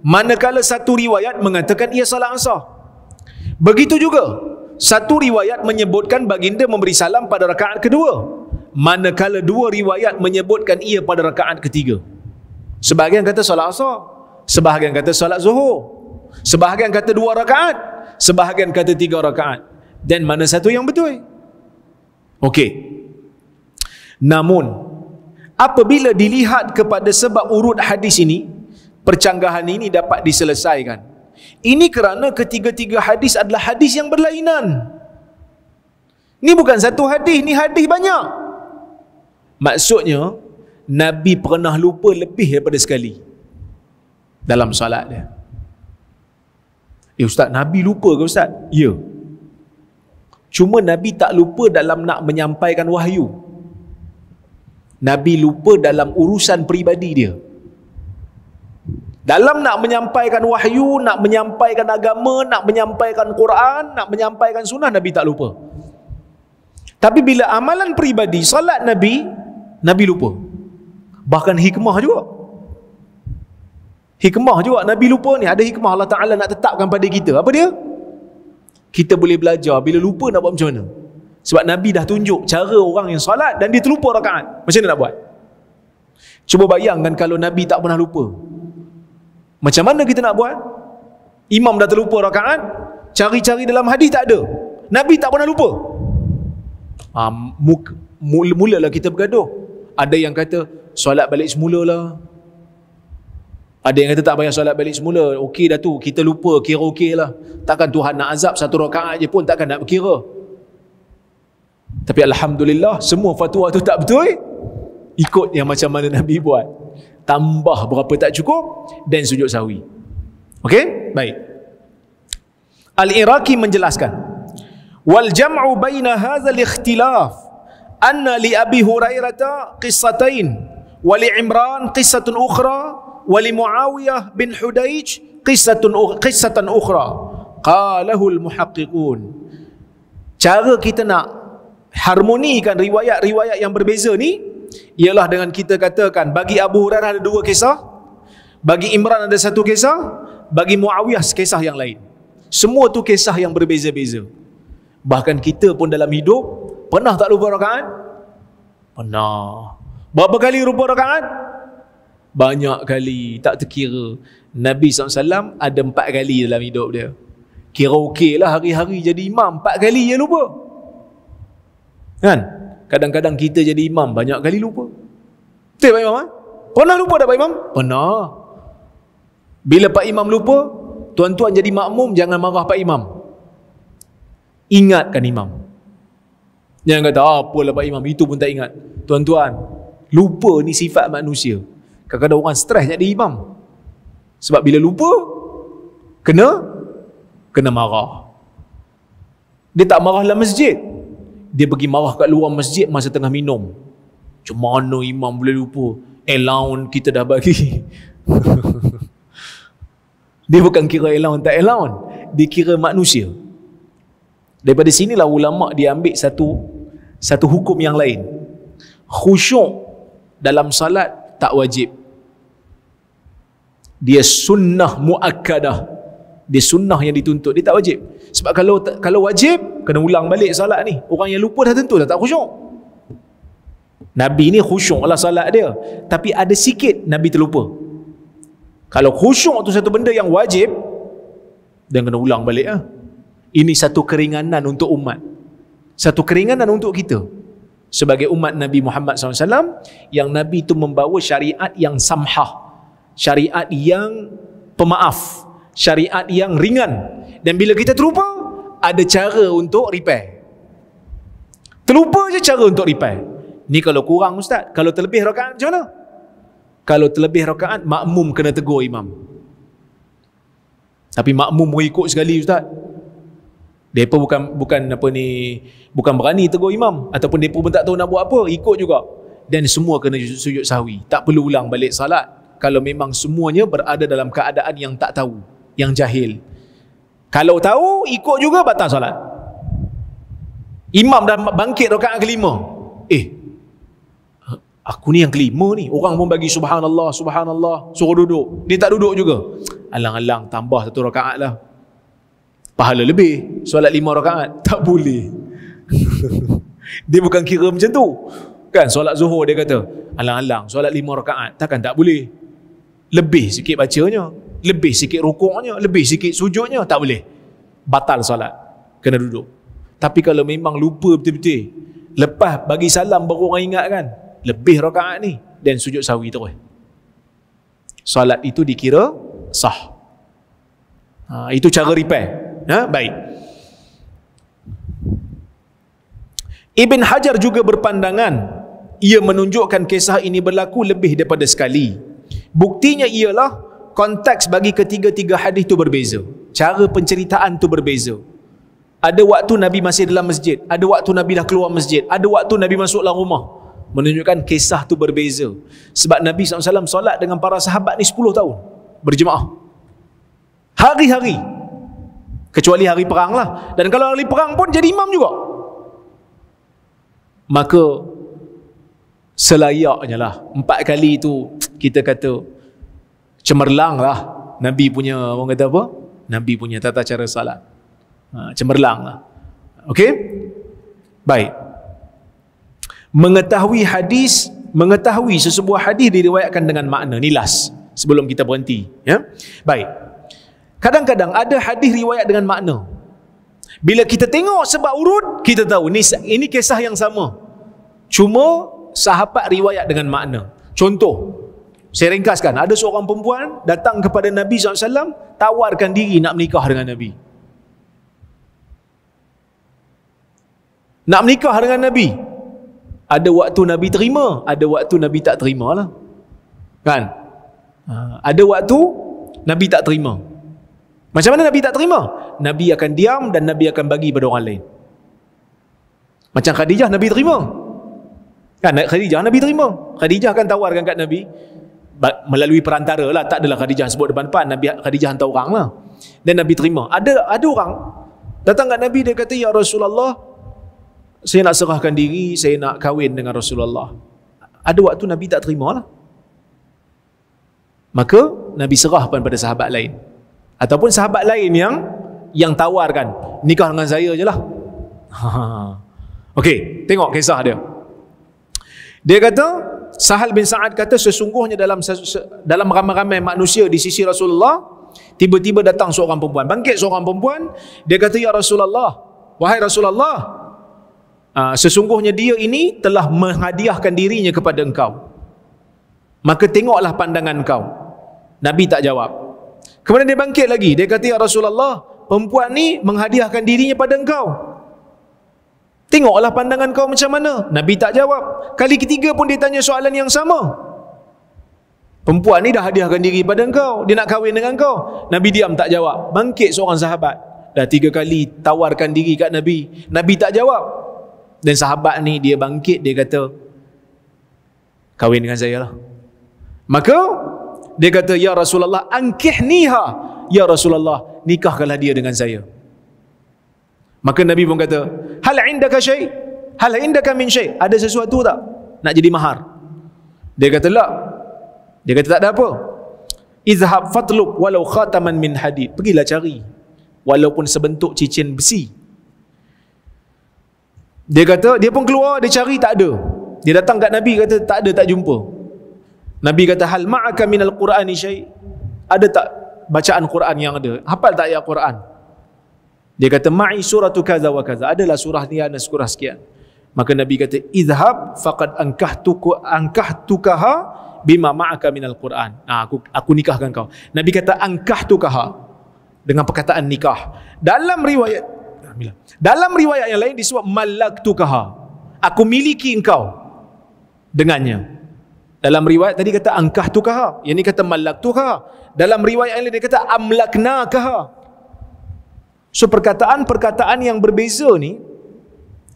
S1: manakala satu riwayat mengatakan ia salat asar begitu juga satu riwayat menyebutkan baginda memberi salam pada rakaat kedua manakala dua riwayat menyebutkan ia pada rakaat ketiga sebahagian kata salat asar sebahagian kata salat zuhur sebahagian kata dua rakaat sebahagian kata tiga rakaat dan mana satu yang betul okey Namun apabila dilihat kepada sebab urut hadis ini, percanggahan ini dapat diselesaikan. Ini kerana ketiga-tiga hadis adalah hadis yang berlainan. Ini bukan satu hadis, ini hadis banyak. Maksudnya Nabi pernah lupa lebih daripada sekali dalam salat. dia. Eh ustaz, Nabi lupa ke ustaz? Ya. Cuma Nabi tak lupa dalam nak menyampaikan wahyu. Nabi lupa dalam urusan peribadi dia dalam nak menyampaikan wahyu, nak menyampaikan agama, nak menyampaikan Quran, nak menyampaikan sunnah, Nabi tak lupa. Tapi bila amalan peribadi, salat Nabi, Nabi lupa. Bahkan hikmah juga. Hikmah juga Nabi lupa ni. Ada hikmah Allah Ta'ala nak tetapkan pada kita. Apa dia? Kita boleh belajar. Bila lupa nak buat macam mana? Sebab Nabi dah tunjuk cara orang yang solat dan dia terlupa rakaat. Macam mana nak buat? Cuba bayangkan kalau Nabi tak pernah lupa. Macam mana kita nak buat? Imam dah terlupa rakaat, cari-cari dalam hadis tak ada. Nabi tak pernah lupa. Ha, mulalah kita bergaduh. Ada yang kata solat balik semula lah. Ada yang kata tak payah solat balik semula. Okey dah tu, kita lupa, kira okey lah. Takkan Tuhan nak azab satu rakaat je pun, takkan nak berkira. Tapi Alhamdulillah semua fatwa tu tak betul. Ikut yang macam mana Nabi buat. Tambah berapa tak cukup dan sujud sawi. Okey? Baik. Al-Iraqi menjelaskan. Wal jam'u baina hadha al-ikhtilaf anna li Abi Hurairah qissatain wa li Imran qissatun ukhra wa Muawiyah bin Hudayj qissatun qissatan ukhra qalahu al-muhaqqiqun. Cara kita nak harmonikan riwayat-riwayat yang berbeza ni ialah dengan kita katakan bagi Abu Hurairah ada dua kisah, bagi Imran ada satu kisah, bagi Muawiyah kisah yang lain. Semua tu kisah yang berbeza-beza. Bahkan kita pun dalam hidup pernah tak lupa rakaat? Pernah. Berapa kali lupa rakaat? Banyak kali, tak terkira. Nabi SAW ada empat kali dalam hidup dia. Kira okey lah hari-hari jadi imam, empat kali dia Lupa. Kan? Kadang-kadang kita jadi imam banyak kali lupa. Betul Pak Imam? Ha? Pernah lupa tak Pak Imam? Pernah. Bila Pak Imam lupa, tuan-tuan jadi makmum, jangan marah Pak Imam. Ingatkan Imam. Jangan kata, ah, apalah Pak Imam, itu pun tak ingat. Tuan-tuan, lupa ni sifat manusia. Kadang-kadang orang stres jadi imam. Sebab bila lupa, kena, kena marah. Dia tak marah dalam masjid dia pergi mawah kat luar masjid masa tengah minum. Macam mana imam boleh lupa eh, allowance kita dah bagi. *laughs* dia bukan kira eh, allowance tak eh, allowance. Dia kira manusia. Daripada sinilah ulama dia ambil satu satu hukum yang lain. Khusyuk dalam salat tak wajib. Dia sunnah muakkadah dia sunnah yang dituntut dia tak wajib sebab kalau kalau wajib kena ulang balik salat ni orang yang lupa dah tentu dah tak khusyuk Nabi ni khusyuk lah salat dia tapi ada sikit Nabi terlupa kalau khusyuk tu satu benda yang wajib dia kena ulang balik lah. ini satu keringanan untuk umat satu keringanan untuk kita sebagai umat Nabi Muhammad SAW yang Nabi itu membawa syariat yang samhah syariat yang pemaaf syariat yang ringan dan bila kita terlupa ada cara untuk repair terlupa je cara untuk repair ni kalau kurang ustaz kalau terlebih rakaat macam mana kalau terlebih rakaat makmum kena tegur imam tapi makmum boleh ikut sekali ustaz depa bukan bukan apa ni bukan berani tegur imam ataupun depa pun tak tahu nak buat apa ikut juga dan semua kena sujud sahwi tak perlu ulang balik salat kalau memang semuanya berada dalam keadaan yang tak tahu yang jahil kalau tahu ikut juga batal solat imam dah bangkit rakaat kelima eh aku ni yang kelima ni orang pun bagi subhanallah subhanallah suruh duduk dia tak duduk juga alang-alang tambah satu rakaat lah pahala lebih solat lima rakaat *laughs* tak boleh *laughs* dia bukan kira macam tu kan solat zuhur dia kata alang-alang solat lima rakaat takkan tak boleh lebih sikit bacanya lebih sikit rukuknya, lebih sikit sujudnya, tak boleh. Batal solat. Kena duduk. Tapi kalau memang lupa betul-betul, lepas bagi salam baru orang ingat kan, lebih rakaat ni, dan sujud sawi terus. Solat itu dikira sah. Ha, itu cara repair. Ha, baik. Ibn Hajar juga berpandangan ia menunjukkan kisah ini berlaku lebih daripada sekali. Buktinya ialah konteks bagi ketiga-tiga hadis tu berbeza. Cara penceritaan tu berbeza. Ada waktu Nabi masih dalam masjid, ada waktu Nabi dah keluar masjid, ada waktu Nabi masuk dalam rumah. Menunjukkan kisah tu berbeza. Sebab Nabi SAW solat dengan para sahabat ni 10 tahun. Berjemaah. Hari-hari. Kecuali hari perang lah. Dan kalau hari perang pun jadi imam juga. Maka selayaknya lah. Empat kali itu kita kata cemerlang lah Nabi punya orang kata apa? Nabi punya tata cara salat. Ha, cemerlang lah. Okey? Baik. Mengetahui hadis, mengetahui sesebuah hadis diriwayatkan dengan makna nilas sebelum kita berhenti, ya. Baik. Kadang-kadang ada hadis riwayat dengan makna. Bila kita tengok sebab urut, kita tahu ni ini kisah yang sama. Cuma sahabat riwayat dengan makna. Contoh, saya ringkaskan, ada seorang perempuan datang kepada Nabi SAW, tawarkan diri nak menikah dengan Nabi. Nak menikah dengan Nabi. Ada waktu Nabi terima, ada waktu Nabi tak terima lah. Kan? Ha, ada waktu Nabi tak terima. Macam mana Nabi tak terima? Nabi akan diam dan Nabi akan bagi pada orang lain. Macam Khadijah, Nabi terima. Kan Khadijah, Nabi terima. Khadijah akan tawarkan kat Nabi, melalui perantara lah tak adalah Khadijah sebut depan-depan Nabi Khadijah hantar orang lah dan Nabi terima ada ada orang datang kat Nabi dia kata Ya Rasulullah saya nak serahkan diri saya nak kahwin dengan Rasulullah ada waktu Nabi tak terima lah maka Nabi serah pun pada sahabat lain ataupun sahabat lain yang yang tawarkan nikah dengan saya je lah *laughs* Okey, tengok kisah dia dia kata Sahal bin Sa'ad kata sesungguhnya dalam dalam ramai-ramai manusia di sisi Rasulullah tiba-tiba datang seorang perempuan. Bangkit seorang perempuan, dia kata ya Rasulullah, wahai Rasulullah, ah, sesungguhnya dia ini telah menghadiahkan dirinya kepada engkau. Maka tengoklah pandangan kau Nabi tak jawab. Kemudian dia bangkit lagi, dia kata ya Rasulullah, perempuan ni menghadiahkan dirinya pada engkau. Tengoklah pandangan kau macam mana. Nabi tak jawab. Kali ketiga pun dia tanya soalan yang sama. Perempuan ni dah hadiahkan diri pada engkau. Dia nak kahwin dengan kau. Nabi diam tak jawab. Bangkit seorang sahabat. Dah tiga kali tawarkan diri kat Nabi. Nabi tak jawab. Dan sahabat ni dia bangkit. Dia kata, kahwin dengan saya lah. Maka, dia kata, Ya Rasulullah, angkih niha. Ya Rasulullah, nikahkanlah dia dengan saya. Maka Nabi pun kata, "Hal indaka syai? Hal indaka min syai? Ada sesuatu tak nak jadi mahar?" Dia kata, "Tak." Dia kata, "Tak ada apa." Izhab fatlub walau khataman min hadid. Pergilah cari. Walaupun sebentuk cincin besi. Dia kata, dia pun keluar, dia cari, tak ada. Dia datang kat Nabi kata, tak ada, tak jumpa. Nabi kata, hal ma'aka minal Qur'ani syait. Ada tak bacaan Qur'an yang ada? Hafal tak ayat Qur'an? Dia kata ma'i suratu kaza wa kaza. Adalah surah ni ada surah sekian. Maka Nabi kata izhab faqad angkah ankahtukaha bima ma'aka minal Quran. Nah, aku aku nikahkan kau. Nabi kata angkah ankahtukaha dengan perkataan nikah. Dalam riwayat dalam riwayat yang lain disebut malak malaktukaha. Aku miliki engkau dengannya. Dalam riwayat tadi kata angkah tukaha. Yang ni kata malak tukaha. Dalam riwayat yang lain dia kata amlaknakaha. kaha. So perkataan-perkataan yang berbeza ni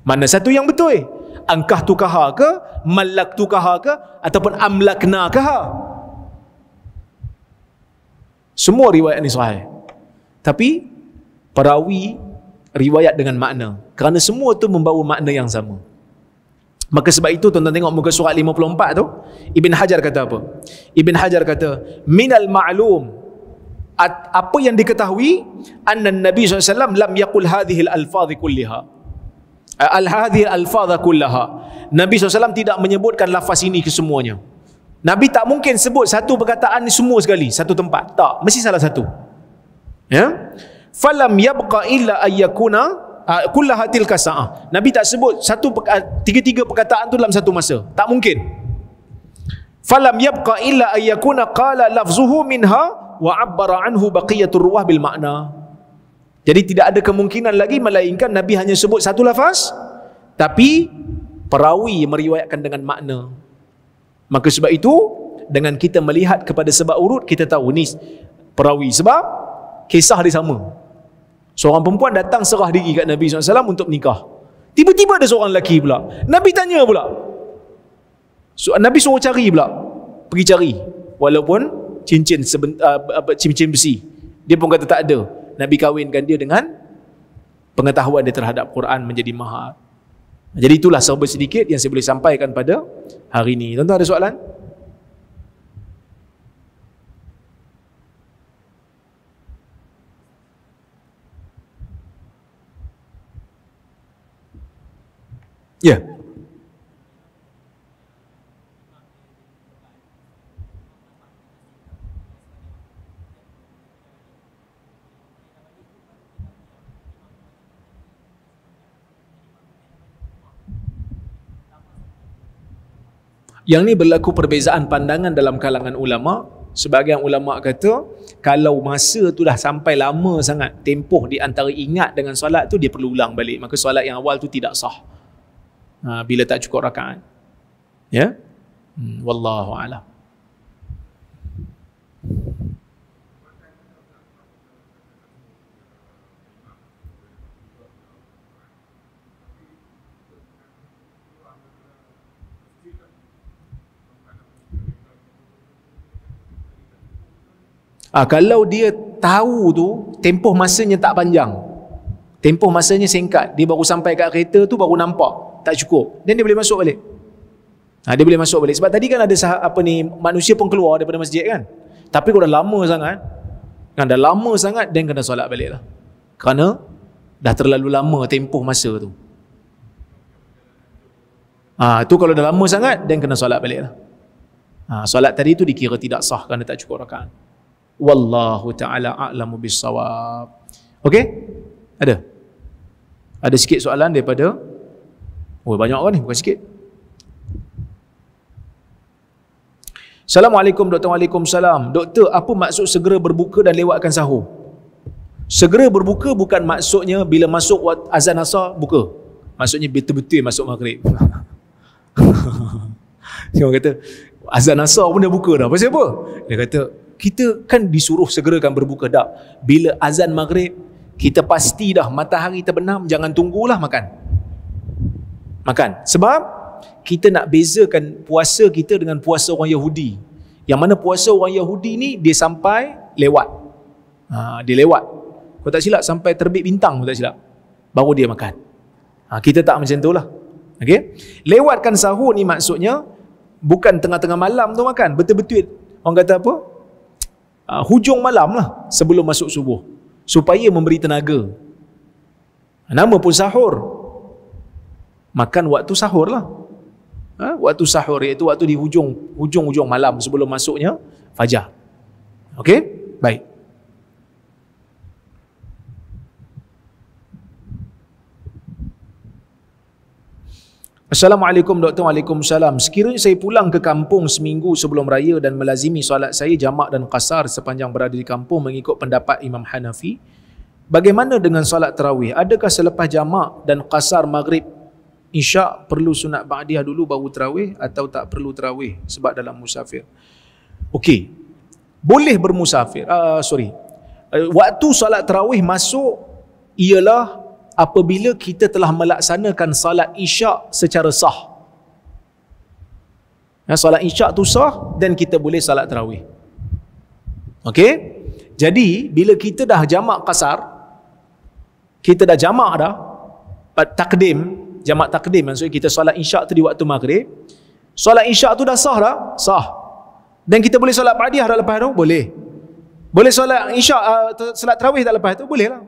S1: mana satu yang betul? Angkah tukaha ke? Malak tukaha ke? Ataupun amlakna ke? Semua riwayat ni sahih. Tapi perawi riwayat dengan makna. Kerana semua tu membawa makna yang sama. Maka sebab itu tuan-tuan tengok muka surat 54 tu, Ibn Hajar kata apa? Ibn Hajar kata, "Minal ma'lum" ma apa yang diketahui anna nabi SAW lam yakul hadhil alfaz kulliha al hadhil alfaz kullaha nabi SAW tidak menyebutkan lafaz ini kesemuanya nabi tak mungkin sebut satu perkataan ni semua sekali satu tempat tak mesti salah satu ya falam yabqa illa ayyakuna kullaha tilka sa'ah nabi tak sebut satu tiga-tiga perkataan tu dalam satu masa tak mungkin falam yabqa illa ayyakuna qala lafzuhu minha wa abbara anhu baqiyatur ruwah bil makna. Jadi tidak ada kemungkinan lagi melainkan Nabi hanya sebut satu lafaz tapi perawi meriwayatkan dengan makna. Maka sebab itu dengan kita melihat kepada sebab urut kita tahu ni perawi sebab kisah dia sama. Seorang perempuan datang serah diri kat Nabi SAW untuk nikah. Tiba-tiba ada seorang lelaki pula. Nabi tanya pula. Nabi suruh cari pula. Pergi cari. Walaupun cincin seben, ah, cincin besi. Dia pun kata tak ada. Nabi kahwinkan dia dengan pengetahuan dia terhadap Quran menjadi mahal. Jadi itulah serba sedikit yang saya boleh sampaikan pada hari ini. Tuan-tuan ada soalan? Ya. Yeah. Yang ni berlaku perbezaan pandangan dalam kalangan ulama. Sebagian ulama kata kalau masa tu dah sampai lama sangat tempoh di antara ingat dengan solat tu dia perlu ulang balik. Maka solat yang awal tu tidak sah. Ha, bila tak cukup rakaat. Ya. Hmm, wallahu alam. Ha, kalau dia tahu tu tempoh masanya tak panjang tempoh masanya singkat dia baru sampai kat kereta tu baru nampak tak cukup dan dia boleh masuk balik ha, dia boleh masuk balik sebab tadi kan ada sah- apa ni manusia pun keluar daripada masjid kan tapi kalau dah lama sangat kan dah lama sangat dan kena solat balik lah kerana dah terlalu lama tempoh masa tu ha, tu kalau dah lama sangat dan kena solat balik lah ha, solat tadi tu dikira tidak sah kerana tak cukup rakaat wallahu taala a'lamu bisawab okey ada ada sikit soalan daripada oh banyak orang ni bukan sikit Assalamualaikum doktor Waalaikumsalam Doktor apa maksud segera berbuka dan lewatkan sahur Segera berbuka bukan maksudnya Bila masuk azan asar buka Maksudnya betul-betul masuk maghrib *laughs* Dia kata Azan asar pun dah buka dah Pasal apa? Dia kata kita kan disuruh segerakan berbuka dah. Bila azan maghrib, kita pasti dah matahari terbenam, jangan tunggulah makan. Makan. Sebab kita nak bezakan puasa kita dengan puasa orang Yahudi. Yang mana puasa orang Yahudi ni, dia sampai lewat. Ha, dia lewat. Kau tak silap, sampai terbit bintang kau tak silap. Baru dia makan. Ha, kita tak macam tu lah. Okay? Lewatkan sahur ni maksudnya, bukan tengah-tengah malam tu makan. Betul-betul orang kata apa? uh, hujung malam lah sebelum masuk subuh supaya memberi tenaga nama pun sahur makan waktu sahur lah ha? waktu sahur iaitu waktu di hujung hujung-hujung malam sebelum masuknya fajar ok, baik Assalamualaikum doktor. Waalaikumsalam. Sekiranya saya pulang ke kampung seminggu sebelum raya dan melazimi solat saya jamak dan kasar sepanjang berada di kampung mengikut pendapat Imam Hanafi, bagaimana dengan solat tarawih? Adakah selepas jamak dan kasar maghrib isyak perlu sunat ba'diyah dulu baru tarawih atau tak perlu tarawih sebab dalam musafir? Okey. Boleh bermusafir. Uh, sorry. Uh, waktu solat tarawih masuk ialah apabila kita telah melaksanakan salat isyak secara sah. Ya, salat isyak tu sah dan kita boleh salat terawih. Okey? Jadi, bila kita dah jamak kasar, kita dah jamak dah, takdim, jamak takdim, maksudnya kita salat isyak tu di waktu maghrib, salat isyak tu dah sah dah, sah. Dan kita boleh salat padiah dah lepas tu? Boleh. Boleh salat isyak, uh, eh, salat terawih dah lepas tu? Boleh lah.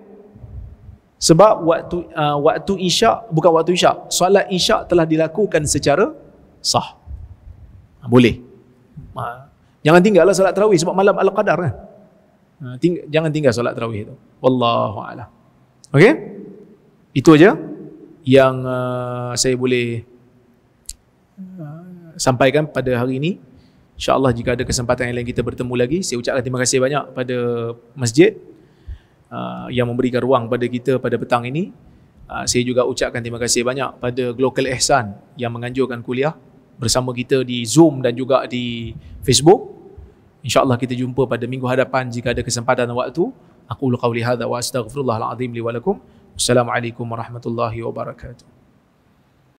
S1: Sebab waktu uh, waktu isyak, bukan waktu isyak, solat isyak telah dilakukan secara sah. Ha, boleh. Ha. Jangan tinggallah solat terawih sebab malam Al-Qadar kan. Ha, ting- jangan tinggal solat terawih itu. Wallahu a'lam. Okay, Itu aja yang uh, saya boleh uh, sampaikan pada hari ini. InsyaAllah jika ada kesempatan yang lain kita bertemu lagi, saya ucapkan terima kasih banyak pada masjid. Uh, yang memberikan ruang pada kita pada petang ini. Uh, saya juga ucapkan terima kasih banyak pada Global Ehsan yang menganjurkan kuliah bersama kita di Zoom dan juga di Facebook. InsyaAllah kita jumpa pada minggu hadapan jika ada kesempatan dan waktu. Aku ulu qawli hadha wa astaghfirullahaladzim li Assalamualaikum warahmatullahi wabarakatuh.